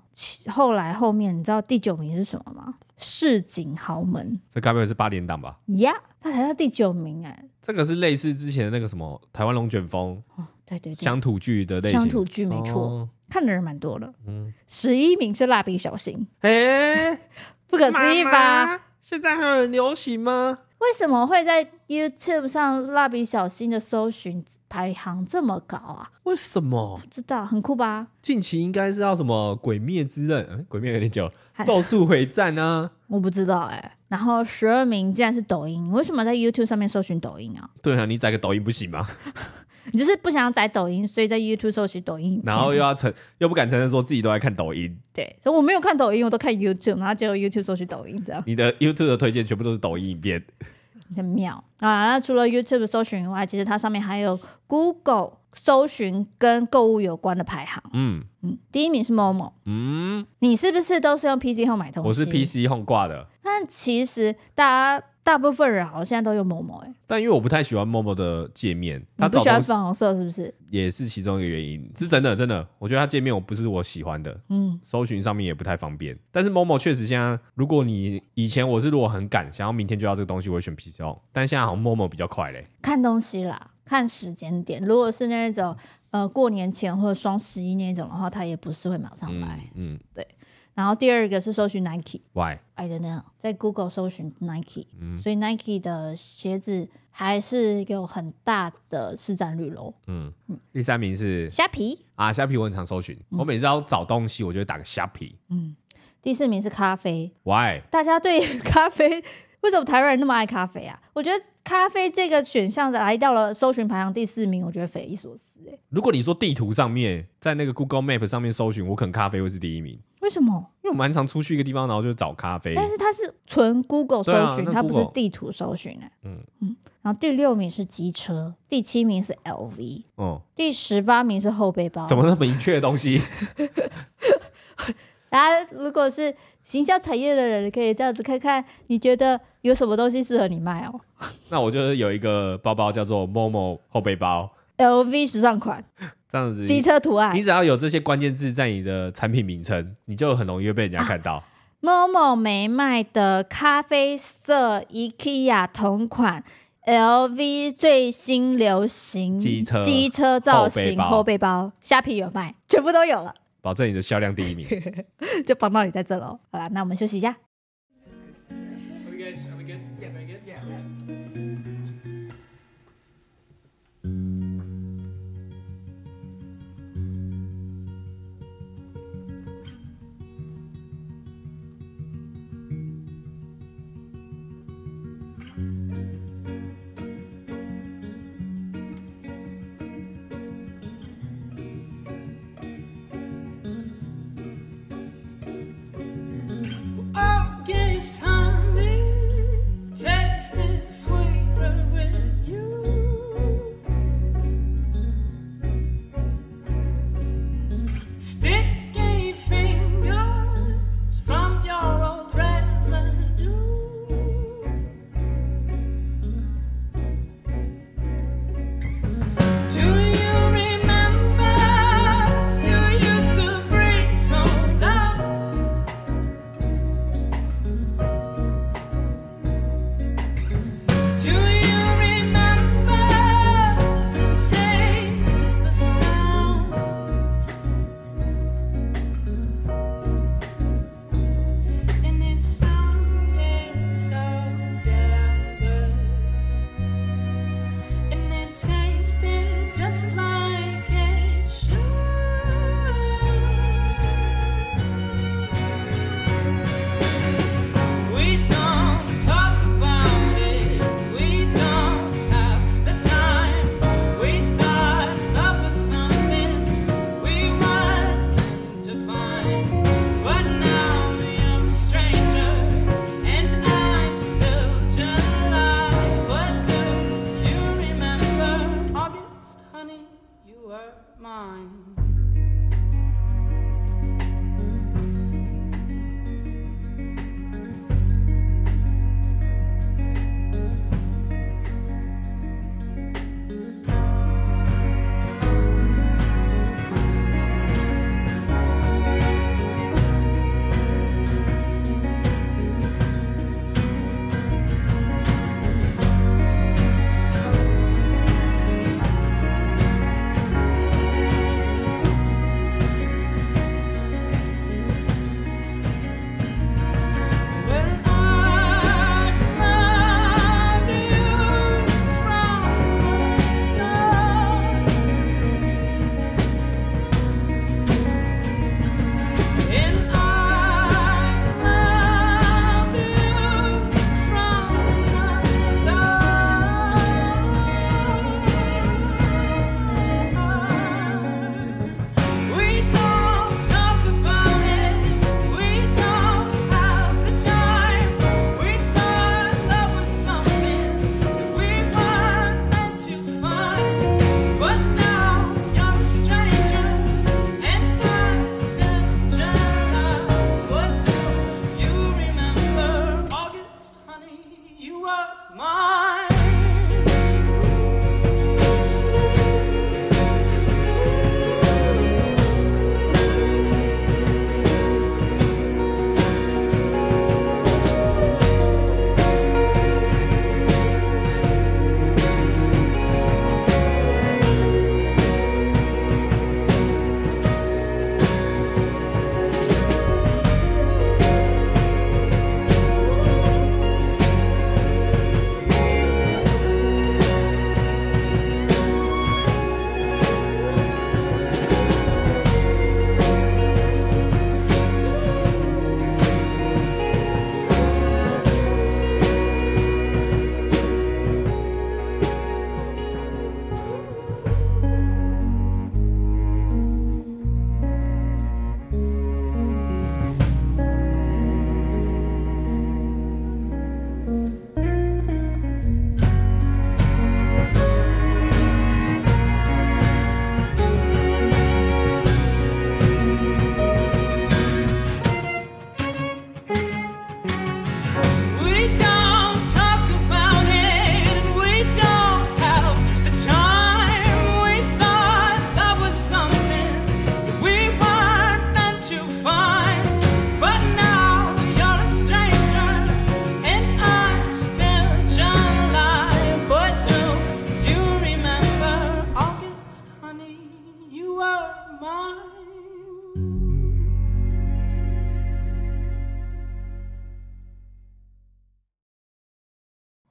[SPEAKER 1] 后来后面，你知道第九名是什么吗？市井豪门，
[SPEAKER 2] 这该不会是八连档吧？
[SPEAKER 1] 呀，他排到第九名哎，
[SPEAKER 2] 这个是类似之前的那个什么台湾龙卷风，
[SPEAKER 1] 对对对，乡土剧
[SPEAKER 2] 的类型，乡土剧没错，
[SPEAKER 1] 看的人蛮多的。嗯，十一名是蜡笔小新，哎，
[SPEAKER 3] 不可思议吧？
[SPEAKER 1] 现在还有人流行吗？为什么会在 YouTube 上《蜡笔小新》的搜寻排行这么高啊？
[SPEAKER 2] 为什么？不
[SPEAKER 1] 知道，很酷吧？
[SPEAKER 2] 近期应该是要什么《鬼灭之刃》？《鬼灭》有点久，《咒术回战》啊？
[SPEAKER 1] 我不知道哎。然后十二名竟然是抖音，为什么在 YouTube 上面搜寻抖音啊？
[SPEAKER 2] 对啊，你载个抖音不行吗？
[SPEAKER 1] 你就是不想载抖音，所以在 YouTube 搜索抖音，然后又要
[SPEAKER 2] 承又不敢承认说自己都在看抖音。
[SPEAKER 1] 对，所以我没有看抖音，我都看 YouTube，然后就 YouTube 搜索抖音这样。
[SPEAKER 2] 你的 YouTube 的推荐全部都是抖音一遍，
[SPEAKER 1] 很妙啊！那除了 YouTube 搜寻以外，其实它上面还有 Google 搜寻跟购物有关的排行。嗯嗯，第一名是 Momo。
[SPEAKER 2] 嗯，
[SPEAKER 1] 你是不是都是用 PC 号买东西？我是 PC
[SPEAKER 2] 号挂的。
[SPEAKER 1] 但其实大家。大部分人好像现在都用某某哎，
[SPEAKER 2] 但因为我不太喜欢某某的界面，他不喜欢粉
[SPEAKER 1] 红色是不是？
[SPEAKER 2] 也是其中一个原因，是真的真的，我觉得他界面我不是我喜欢的，嗯，搜寻上面也不太方便。但是某某确实现在，如果你以前我是如果很赶，想要明天就要这个东西，我会选 p i o 但现在好像某某比较快嘞。
[SPEAKER 1] 看东西啦，看时间点，如果是那种呃过年前或者双十一那种的话，他也不是会马上来，嗯，对。然后第二个是搜寻
[SPEAKER 3] Nike，Why？I
[SPEAKER 1] don't know。在 Google 搜寻 Nike，所以 Nike 的鞋子还是有很大的市占率喽。
[SPEAKER 2] 嗯，第三名是虾皮啊虾皮我很常搜寻，我每次要找东西，我就打个虾皮。嗯，
[SPEAKER 1] 第四名是咖啡，Why？大家对咖啡为什么台湾人那么爱咖啡啊？我觉得咖啡这个选项来到了搜寻排行第四名，我觉得匪夷所思
[SPEAKER 2] 哎。如果你说地图上面，在那个 Google Map 上面搜寻，我可能咖啡会是第一名。
[SPEAKER 1] 为什么？因为我
[SPEAKER 2] 蛮常出去一个地方，然后就找咖啡。但是
[SPEAKER 1] 它是纯 Google 搜寻，它不是地图搜寻哎。嗯嗯。然后第六名是机车，第七名是 LV，哦，第十八名是后背包。怎么
[SPEAKER 2] 那么明确的东西？
[SPEAKER 1] 大家如果是行销产业的人，可以这样子看看，你觉得有什么东西适合你卖哦？
[SPEAKER 2] 那我就是有一个包包叫做某某后背包
[SPEAKER 1] ，LV 时尚款。
[SPEAKER 2] 这样子机车图案，你只要有这些关键字在你的产品名称，你就很容易被人家看到。
[SPEAKER 1] 某某没卖的咖啡色，IKEA 同款，LV 最新流行机车机车造型后背包，虾皮有卖，全部都有了，
[SPEAKER 2] 保证你的销量第一
[SPEAKER 1] 名，就帮到你在这喽。好了，那我们休息一下。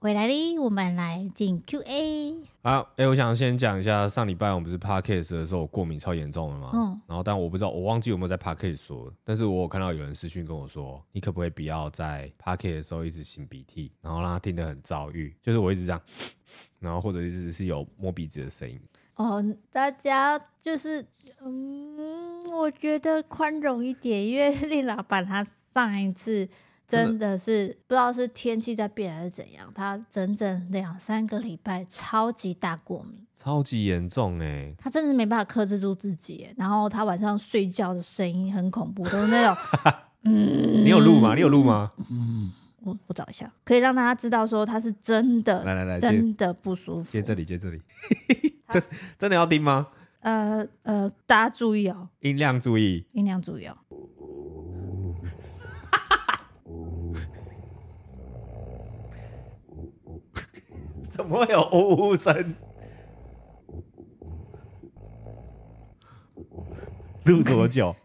[SPEAKER 1] 回来哩，我们来进 Q A
[SPEAKER 2] 啊！哎，我想先讲一下，上礼拜我们不是 podcast 的时候，过敏超严重了嘛？嗯，然后但我不知道，我忘记有没有在 podcast 说，但是我有看到有人私讯跟我说，你可不可以不要在 podcast 的时候一直擤鼻涕，然后让他听得很遭遇，就是我一直这样，然后或者一直是有摸鼻子的声音。
[SPEAKER 1] 哦，大家就是，嗯，我觉得宽容一点，因为令老板他上一次。真的是不知道是天气在变还是怎样，他整整两三个礼拜超级大过敏，
[SPEAKER 2] 超级严重哎，
[SPEAKER 1] 他真的是没办法克制住自己，然后他晚上睡觉的声音很恐怖，都是那种。你有录吗？你有录
[SPEAKER 2] 吗？嗯，
[SPEAKER 1] 我我找一下，可以让大家知道说他是真的，来来来，真的不舒服。
[SPEAKER 2] 接这里，接这里。真真的要听吗？
[SPEAKER 1] 呃呃，大家注意哦，
[SPEAKER 2] 音量注意，
[SPEAKER 1] 音量注意哦。
[SPEAKER 3] 怎么有呜呜声？
[SPEAKER 2] 录多久？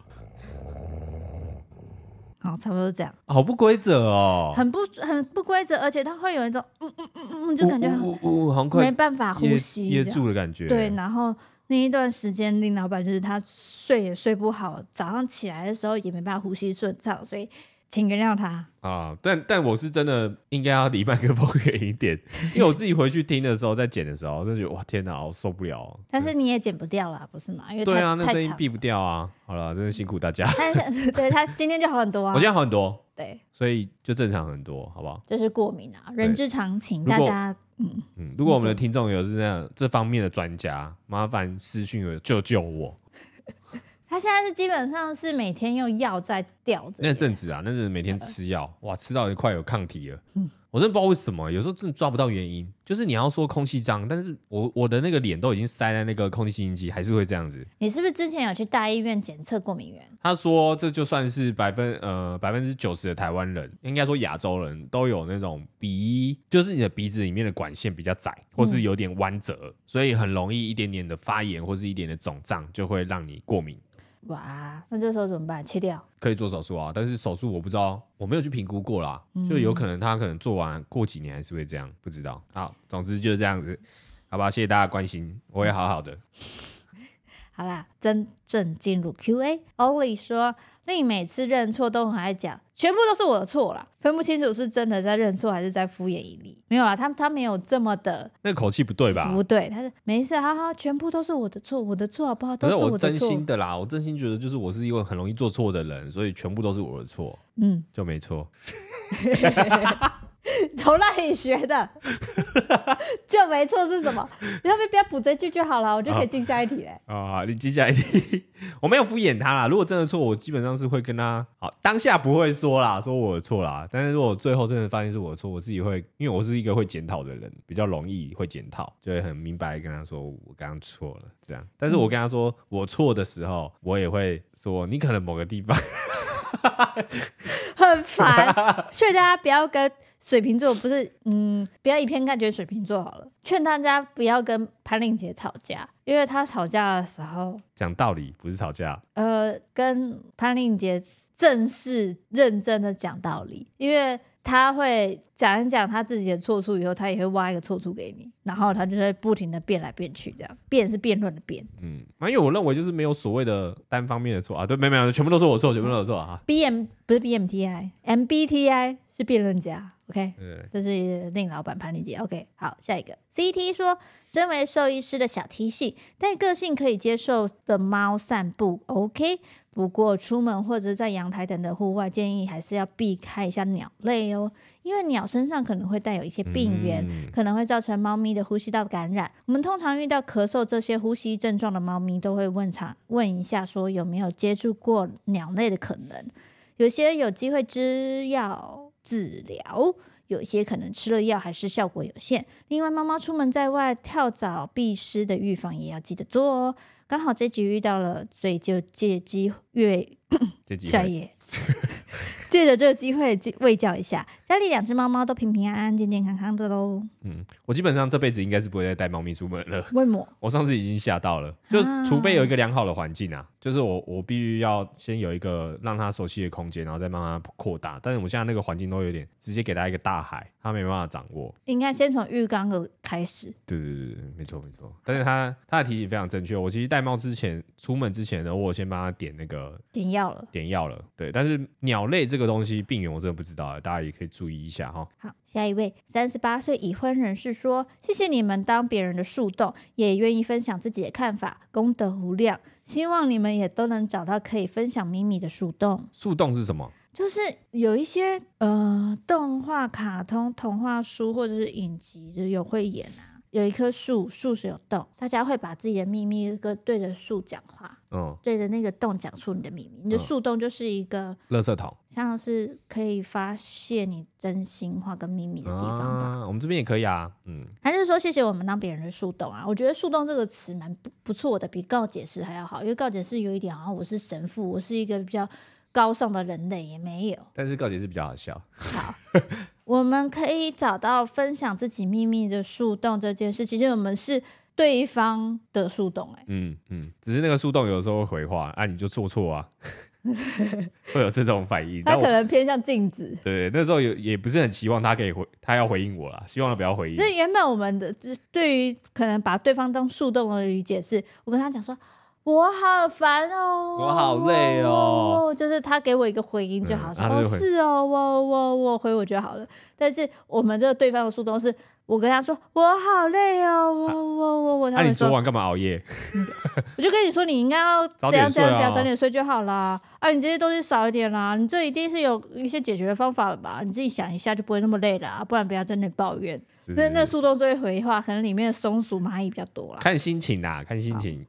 [SPEAKER 1] 好，差不多这样。
[SPEAKER 2] 好不规则哦，很
[SPEAKER 1] 不很不规则，而且它会有一种嗯嗯嗯嗯，就感觉呜
[SPEAKER 2] 呜好快，没办法呼吸，噎住的感觉。对，然
[SPEAKER 1] 后那一段时间，林老板就是他睡也睡不好，早上起来的时候也没办法呼吸顺畅，所以。请原谅他
[SPEAKER 2] 啊！但但我是真的应该要离麦克风远一点，因为我自己回去听的时候，在剪的时候，真的哇天哪，我受不了。
[SPEAKER 1] 但是你也剪不掉了，不是吗？因为对啊，那声音
[SPEAKER 2] 避不掉啊。好了，真的辛苦大家。
[SPEAKER 1] 对他今天就好很多啊。我现在好很多，对，
[SPEAKER 2] 所以就正常很多，好不好？
[SPEAKER 1] 这是过敏啊，人之常情。大家嗯
[SPEAKER 2] 嗯，如果我们的听众有是这样这方面的专家，麻烦私讯有救救我。
[SPEAKER 1] 他现在是基本上是每天用药在吊着。那阵
[SPEAKER 2] 子啊，那阵每天吃药，哇，吃到快有抗体了。嗯。我真的不知道为什么，有时候真抓不到原因。就是你要说空气脏，但是我我的那个脸都已经塞在那个空气清新器，还是会这样子。
[SPEAKER 1] 你是不是之前有去大医院检测过敏源？
[SPEAKER 2] 他说这就算是百分呃百分之九十的台湾人，应该说亚洲人都有那种鼻，就是你的鼻子里面的管线比较窄，或是有点弯折，所以很容易一点点的发炎或是一点的肿胀，就会让你过敏。
[SPEAKER 1] 哇，那这时候怎么办？切掉
[SPEAKER 2] 可以做手术啊，但是手术我不知道，我没有去评估过啦。就有可能他可能做完过几年还是会这样，不知道。好，总之就是这样子，好不好？谢谢大家关心，我会好好的。
[SPEAKER 1] 好啦，真正进入 Q&A。Only 说，令每次认错都很爱讲。全部都是我的错啦，分不清楚是真的在认错还是在敷衍一粒。没有啦，他他没有这么的，
[SPEAKER 2] 那口气不对吧？不
[SPEAKER 1] 对，他是没事，好好，全部都是我的错，我的错好不好？都是我真心
[SPEAKER 2] 的啦，我真心觉得就是我是一个很容易做错的人，所以全部都是我的错，嗯，就没错。
[SPEAKER 1] 从那里学的 就没错是什么？你后面不要补这句就好了，我就可以进下一题嘞。
[SPEAKER 2] 啊，你进下一题，我没有敷衍他啦。如果真的错，我基本上是会跟他，好当下不会说啦，说我错了。但是如果最后真的发现是我的错，我自己会，因为我是一个会检讨的人，比较容易会检讨，就会很明白跟他说我刚刚错了这样。但是我跟他说我错的时候，我也会说你可能某个地方。
[SPEAKER 1] 很烦，所以大家不要跟水瓶座，不是，嗯，不要以偏概全水瓶座好了。劝大家不要跟潘玲杰吵架，因为他吵架的时候
[SPEAKER 2] 讲道理，不是吵架。
[SPEAKER 1] 呃，跟潘玲杰正式、认真的讲道理，因为。他会讲一讲他自己的错处，以后他也会挖一个错处给你，然后他就会不停的变来变去，这样变是辩论的变。嗯，
[SPEAKER 2] 因为我认为就是没有所谓的单方面的错啊，对，没有没有，全部都是我错，全部都是我错
[SPEAKER 3] 啊。
[SPEAKER 1] B M 不是 B M T I M B T I。是辩论家，OK，这是令老板潘丽姐，OK，好，下一个 CT 说，身为兽医师的小 T 系，但个性可以接受的猫散步，OK，不过出门或者在阳台等的户外，建议还是要避开一下鸟类哦，因为鸟身上可能会带有一些病原，可能会造成猫咪的呼吸道感染。我们通常遇到咳嗽这些呼吸症状的猫咪，都会问查问一下，说有没有接触过鸟类的可能，有些有机会吃药。治疗有一些可能吃了药还是效果有限。另外，猫猫出门在外，跳蚤、必湿的预防也要记得做哦。刚好这集遇到了，所以就借机越下页。借着这个机会，就喂教一下，家里两只猫猫都平平安安、健健康康的喽。
[SPEAKER 2] 嗯，我基本上这辈子应该是不会再带猫咪出门了。为什么？我上次已经吓到了，就除非有一个良好的环境啊，就是我我必须要先有一个让它熟悉的空间，然后再慢慢扩大。但是我们现在那个环境都有点，直接给它一个大海，它没办法掌握。
[SPEAKER 1] 应该先从浴缸的开始。
[SPEAKER 2] 对对对，没错没错。但是它它的提醒非常正确。我其实带猫之前出门之前呢，我先帮它点那个点药了，点药了。对，但是鸟类这个。这个东西病源我真的不知道大家也可以注意一下哈。
[SPEAKER 1] 好，下一位三十八岁已婚人士说：“谢谢你们当别人的树洞，也愿意分享自己的看法，功德无量。希望你们也都能找到可以分享秘密的树洞。”
[SPEAKER 2] 树洞是什么？
[SPEAKER 1] 就是有一些呃动画、卡通、童话书或者是影集，就有会演啊。有一棵树，树是有洞，大家会把自己的秘密跟对着树讲话，对着那个洞讲出你的秘密。你的树洞就是一个垃圾桶，像是可以发泄你真心话跟秘密的地方吧。
[SPEAKER 2] 我们这边也可以啊，嗯，
[SPEAKER 1] 还是说谢谢我们当别人的树洞啊。我觉得“树洞”这个词蛮不不错的，比告解释还要好，因为告解释有一点好像我是神父，我是一个比较高尚的人类也没有，
[SPEAKER 2] 但是告解释比较好笑。好。
[SPEAKER 1] 我们可以找到分享自己秘密的树洞这件事，其实我们是对方的树洞哎，
[SPEAKER 2] 嗯嗯，只是那个树洞有时候会回话，啊，你就做错啊，会有这种反应，他可能
[SPEAKER 1] 偏向镜止，
[SPEAKER 2] 对，那时候有也不是很期望他可以回，他要回应我了，希望他不要回应。所以
[SPEAKER 1] 原本我们的对于可能把对方当树洞的理解是，我跟他讲说。我好烦哦，我好累哦，就是他给我一个回音就好了。哦，是哦，我我我回我就好了。但是我们这对方的树洞是，我跟他说我好累哦，我我我我。那你昨晚干嘛熬夜？我就跟你说，你应该要 早样这样这样，早点睡就好啦。啊，你这些东西少一点啦，你这一定是有一些解决的方法吧？你自己想一下，就不会那么累了。不然不要在那里抱怨。那那树洞这会回话，可能里面的松鼠、蚂蚁比较多啦。
[SPEAKER 2] 看心情啦，看心情。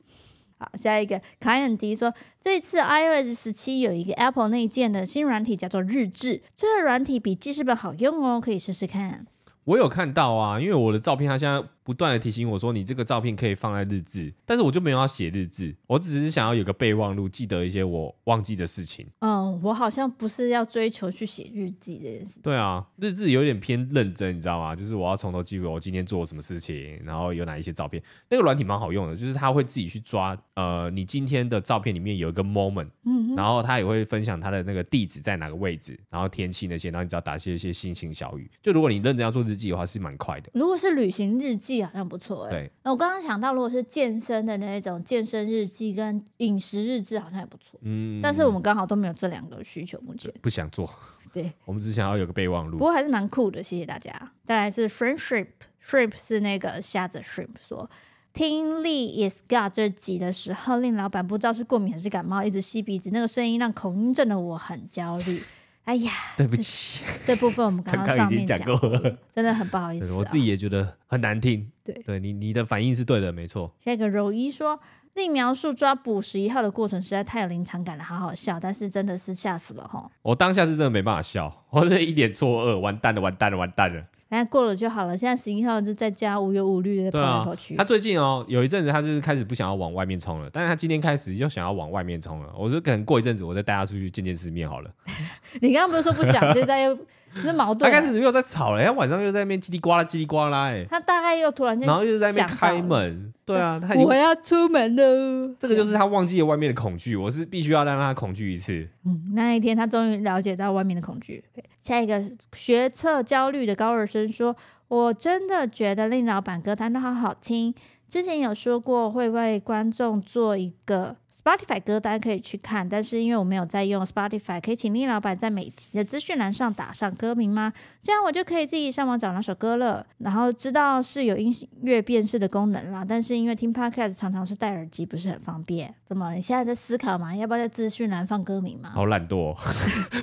[SPEAKER 1] 好，下一个凯恩迪说，这次 iOS 十七有一个 Apple 内建的新软体，叫做日志。这个软体比记事本好用哦，可以试试看。
[SPEAKER 2] 我有看到啊，因为我的照片它现在。不断的提醒我说，你这个照片可以放在日志，但是我就没有要写日志，我只是想要有个备忘录，记得一些我忘记的事情。
[SPEAKER 1] 嗯，我好像不是要追求去写日记这件事情。
[SPEAKER 2] 对啊，日志有点偏认真，你知道吗？就是我要从头记录我今天做了什么事情，然后有哪一些照片。那个软体蛮好用的，就是它会自己去抓，呃，你今天的照片里面有一个 moment，嗯，然后它也会分享它的那个地址在哪个位置，然后天气那些，然后你只要打些一些心情小语。就如果你认真要做日记的话，是蛮快的。
[SPEAKER 1] 如果是旅行日记。好像不错哎，那我刚刚想到，如果是健身的那一种健身日记跟饮食日志，好像也不错。
[SPEAKER 2] 嗯，但是我们
[SPEAKER 1] 刚好都没有这两个需求，目前不想做。对，
[SPEAKER 2] 我们只想要有个备忘录。不过
[SPEAKER 1] 还是蛮酷的，谢谢大家。再来是 friendship shrimp，是那个瞎子 shrimp 说，听力 is god 这集的时候，令老板不知道是过敏还是感冒，一直吸鼻子，那个声音让口音症的我很焦虑。哎呀，对不起，这部分我们刚刚已经讲过了，真的很不好意思。我自己
[SPEAKER 2] 也觉得很难听。对，对你你的反应是对的，没错。
[SPEAKER 1] 下一个柔一说，另描述抓捕十一号的过程实在太有临场感了，好好笑，但是真的是吓死了哈。
[SPEAKER 2] 我当下是真的没办法笑，我是一脸错愕，完蛋了，完蛋了，完蛋了。
[SPEAKER 1] 那过了就好了。现在十一号就在家无忧无虑的跑来跑去。他最
[SPEAKER 2] 近哦，有一阵子他就是开始不想要往外面冲了，但是他今天开始又想要往外面冲了。我说可能过一阵子，我再带他出去见见世面好了。
[SPEAKER 1] 你刚刚不是说不想，现在又？是矛盾。他开始没
[SPEAKER 2] 有在吵了，他晚上又在那边叽里呱啦，叽里呱啦。哎，
[SPEAKER 1] 他大概又突然间，然后又在那边开门。对啊，他我要出
[SPEAKER 2] 门喽。这个就是他忘记了外面的恐惧，我是必须要让他恐惧一次。
[SPEAKER 1] 嗯，那一天他终于了解到外面的恐惧。下一个学测焦虑的高二生说：“我真的觉得令老板歌弹的好好听。之前有说过会为观众做一个。” Spotify 歌单可以去看，但是因为我没有在用 Spotify，可以请林老板在每集的资讯栏上打上歌名吗？这样我就可以自己上网找那首歌了。然后知道是有音乐辨识的功能啦。但是因为听 Podcast 常常是戴耳机，不是很方便。怎么你现在在思考吗？要不要在资讯栏放歌名吗？
[SPEAKER 2] 好懒惰，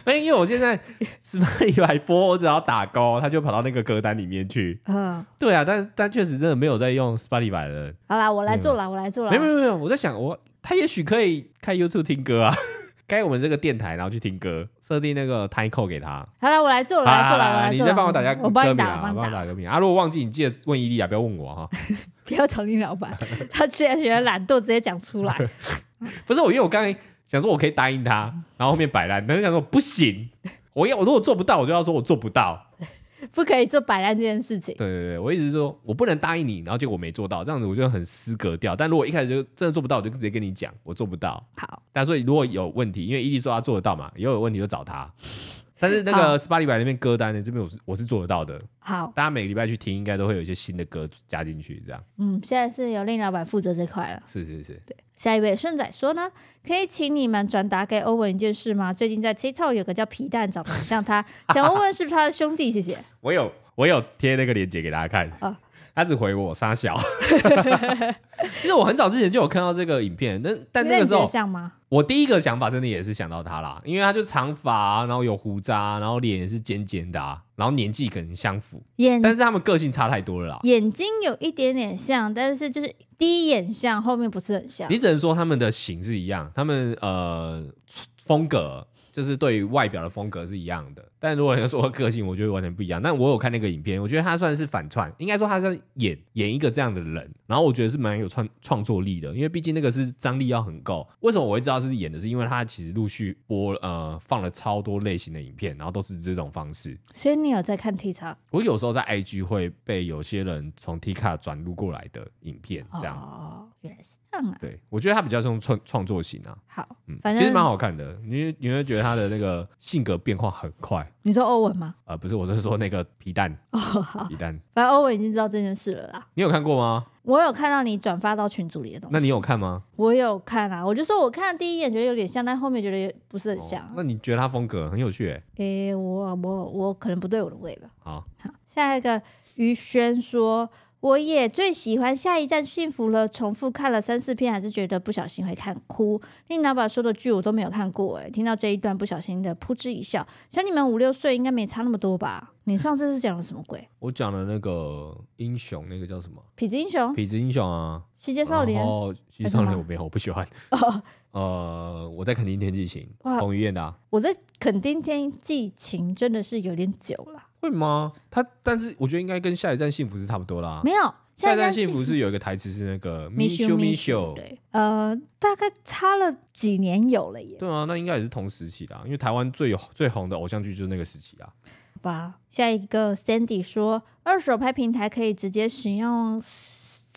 [SPEAKER 2] 那 因为我现在 Spotify 播，我只要打歌，他就跑到那个歌单里面去。嗯，对啊，但但确实真的没有在用 Spotify 了。
[SPEAKER 1] 好啦，我来做了，我来做了。没有没有
[SPEAKER 2] 没有，我在想我。他也许可以开 YouTube 听歌啊，开 我们这个电台，然后去听歌，设定那个 Title 给他。好了，
[SPEAKER 1] 我来做，我来做，我来做。你再帮我打下歌名啊！我帮你打，帮
[SPEAKER 2] 我打歌名啊！如果忘记，你记得问伊利啊，不要问我哈。
[SPEAKER 1] 不要找你老板，他居然喜欢懒惰，直接讲出来。
[SPEAKER 2] 不是我，因为我刚才想说我可以答应他，然后后面摆烂。然是想说不行，我要我如果做不到，我就要说我做不到。
[SPEAKER 1] 不可以做摆烂这件事情。
[SPEAKER 2] 对对对，我一直说我不能答应你，然后结果我没做到，这样子我就很失格掉。但如果一开始就真的做不到，我就直接跟你讲我做不到。好，但所以如果有问题，因为伊利说他做得到嘛，以后有问题就找他。但是那个 Spotify 那边歌单呢，这边我是我是做得到的。好，大家每个礼拜去听，应该都会有一些新的歌加进去，这样。
[SPEAKER 1] 嗯，现在是由令老板负责这块了。
[SPEAKER 2] 是是是。对，
[SPEAKER 1] 下一位顺仔说呢，可以请你们转达给欧文一件事吗？最近在 TikTok 有个叫皮蛋，长得像他，想问问是不是他的兄弟？谢谢。
[SPEAKER 2] 我有我有贴那个链接给大家看啊。他只回我傻笑。其实我很早之前就有看到这个影片，但但那个时候，我第一个想法真的也是想到他啦，因为他就长发，然后有胡渣，然后脸是尖尖的，然后年纪可能相符。眼，但是他们个性差太多了。
[SPEAKER 1] 眼睛有一点点像，但是就是第一眼像，后面不是很像。你只能
[SPEAKER 2] 说他们的型是一样，他们呃风格就是对于外表的风格是一样的。但如果要说个性，我觉得完全不一样。但我有看那个影片，我觉得他算是反串，应该说他是演演一个这样的人，然后我觉得是蛮有创创作力的，因为毕竟那个是张力要很够。为什么我会知道是演的？是因为他其实陆续播呃放了超多类型的影片，然后都是这种方式。
[SPEAKER 1] 所以你有在看 T k
[SPEAKER 2] 我有时候在 IG 会被有些人从 T k 转录过来的影片，这
[SPEAKER 3] 样。
[SPEAKER 1] 原来是这样
[SPEAKER 3] 啊！对
[SPEAKER 2] 我觉得他比较重创创作型啊。好，嗯，反正其实蛮好看的，你你会觉得他的那个性格变化很快。你说欧文吗？啊，不是，我是说那个皮蛋。哦，好，皮蛋。
[SPEAKER 1] 反正欧文已经知道这件事了啦。
[SPEAKER 2] 你有看过吗？
[SPEAKER 1] 我有看到你转发到群组里的东西。那你有看吗？我有看啊，我就说我看第一眼觉得有点像，但后面觉得不是很像。
[SPEAKER 2] 那你觉得他风格很有趣？
[SPEAKER 1] 哎，我我我可能不对我的胃吧。好好，下一个于轩说。我也最喜欢《下一站幸福》了，重复看了三四遍，还是觉得不小心会看哭。令老把说的剧我都没有看过哎，听到这一段不小心的噗嗤一笑。像你们五六岁应该没差那么多吧？你上次是讲了什么鬼？
[SPEAKER 2] 我讲了那个英雄，那个叫什么？
[SPEAKER 1] 痞子英雄，痞
[SPEAKER 2] 子英雄啊，《西街少年》哦，《西街少年我没有，我不喜欢。呃，我在肯定天气晴，彭于晏的。
[SPEAKER 1] 我在肯定天气晴真的是有点久了。
[SPEAKER 2] 会吗？他但是我觉得应该跟《下一站幸福》是差不多啦。没有，《下一站幸福》是有一个台词是那个“米修米修”，对，
[SPEAKER 1] 呃，大概差了几年有了耶。
[SPEAKER 2] 对啊，那应该也是同时期的，因为台湾最最红的偶像剧就是那个时期啊。
[SPEAKER 1] 好吧，下一个 Sandy 说，二手拍平台可以直接使用。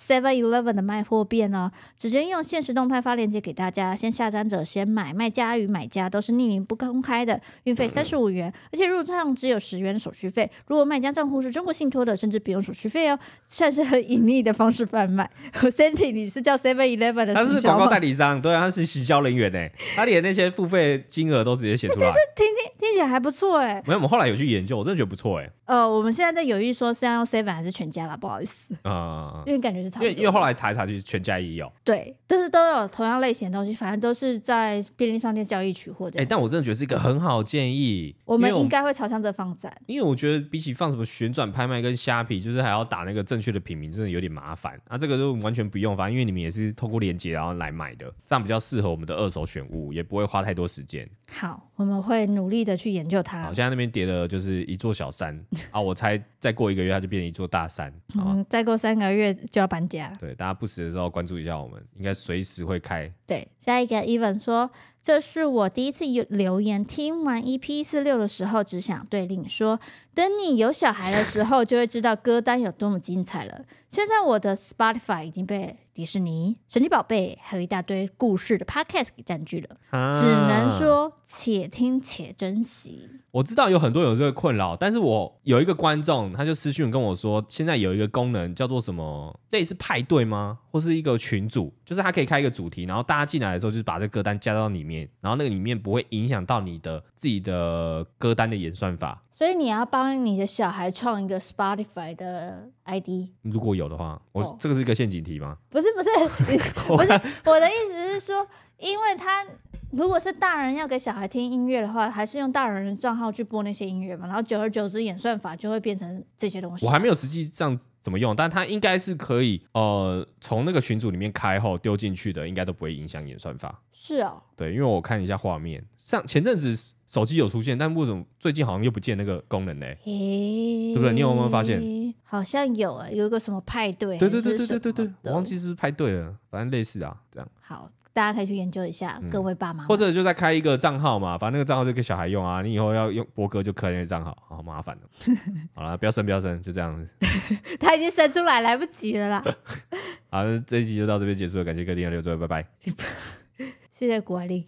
[SPEAKER 1] Seven Eleven 的卖货变呢，直接用现实动态发链接给大家，先下单者先买，卖家与买家都是匿名不公开的，运费三十五元，而且入账只有十元手续费，如果卖家账户是中国信托的，甚至不用手续费哦，算是很隐秘的方式贩卖。Cindy，你是叫 Seven Eleven 的？他是广告代
[SPEAKER 2] 理商，对，他是只交人员呢，他连那些付费金额都直接写出来，但是
[SPEAKER 1] 听听听起来还不错哎。
[SPEAKER 2] 没有，我们后来有去研究，我真的觉得不错哎。
[SPEAKER 1] 呃，我们现在在犹豫说是要用 Seven 还是全家了，不好意思，
[SPEAKER 2] 啊，因为感觉是，因为因为后来查一查，其实全家也有，
[SPEAKER 1] 对，但是都有同样类型的东西，反正都是在便利商店交易取货的。哎，
[SPEAKER 2] 但我真的觉得是一个很好建议，我们应该
[SPEAKER 1] 会朝向这方展，
[SPEAKER 2] 因为我觉得比起放什么旋转拍卖跟虾皮，就是还要打那个正确的品名，真的有点麻烦。那这个就完全不用，反正因为你们也是透过链接然后来买的，这样比较适合我们的二手选物，也不会花太多时间。
[SPEAKER 1] 好，我们会努力的去研究它。好，
[SPEAKER 2] 现在那边叠的就是一座小山。啊，我猜再过一个月它就变成一座大山。
[SPEAKER 1] 嗯，再过三个月就要搬家。
[SPEAKER 2] 对，大家不时的时候关注一下我们，应该随时会开。
[SPEAKER 1] 对，下一个 Evan 说：“这是我第一次有留言，听完 EP 四六的时候，只想对你说，等你有小孩的时候，就会知道歌单有多么精彩了。现在我的 Spotify 已经被。”迪士尼、神奇宝贝，还有一大堆故事的 Podcast 给占据了，只能说且听且珍惜。
[SPEAKER 2] 我知道有很多有这个困扰，但是我有一个观众，他就私信跟我说，现在有一个功能叫做什么类似派对吗？或是一个群组，就是他可以开一个主题，然后大家进来的时候就是把这歌单加到里面，然后那个里面不会影响到你的自己的歌单的演算法。
[SPEAKER 1] 所以你要帮你的小孩创一个 Spotify 的 ID，
[SPEAKER 2] 如果有的话，我这个是一个陷阱题吗？
[SPEAKER 1] 不是 不是，不是我的意思是说，因为他。如果是大人要给小孩听音乐的话，还是用大人的账号去播那些音乐嘛。然后久而久之，演算法就会变成这些东西。我还没
[SPEAKER 2] 有实际上怎么用，但它应该是可以，呃，从那个群组里面开后丢进去的，应该都不会影响演算法。是哦，对，因为我看一下画面，像前阵子手机有出现，但为什么最近好像又不见那个功能呢？
[SPEAKER 1] 诶，对不对？你有没有发现？好像有啊，有一个什么派对？对对对对对对对，
[SPEAKER 2] 我忘记是不是派对了，反正类似啊，这样。
[SPEAKER 1] 好。大家可以去研究一下各位爸妈，或
[SPEAKER 2] 者就再开一个账号嘛，把那个账号就给小孩用啊。你以后要用播歌，就开那个账号，好麻烦的。好了，不要生，不要生，就这样子。
[SPEAKER 1] 他已经生出来，来不及了啦。
[SPEAKER 2] 好，这集就到这边结束了，感谢各位听众留座，拜拜，
[SPEAKER 1] 谢谢艾丽。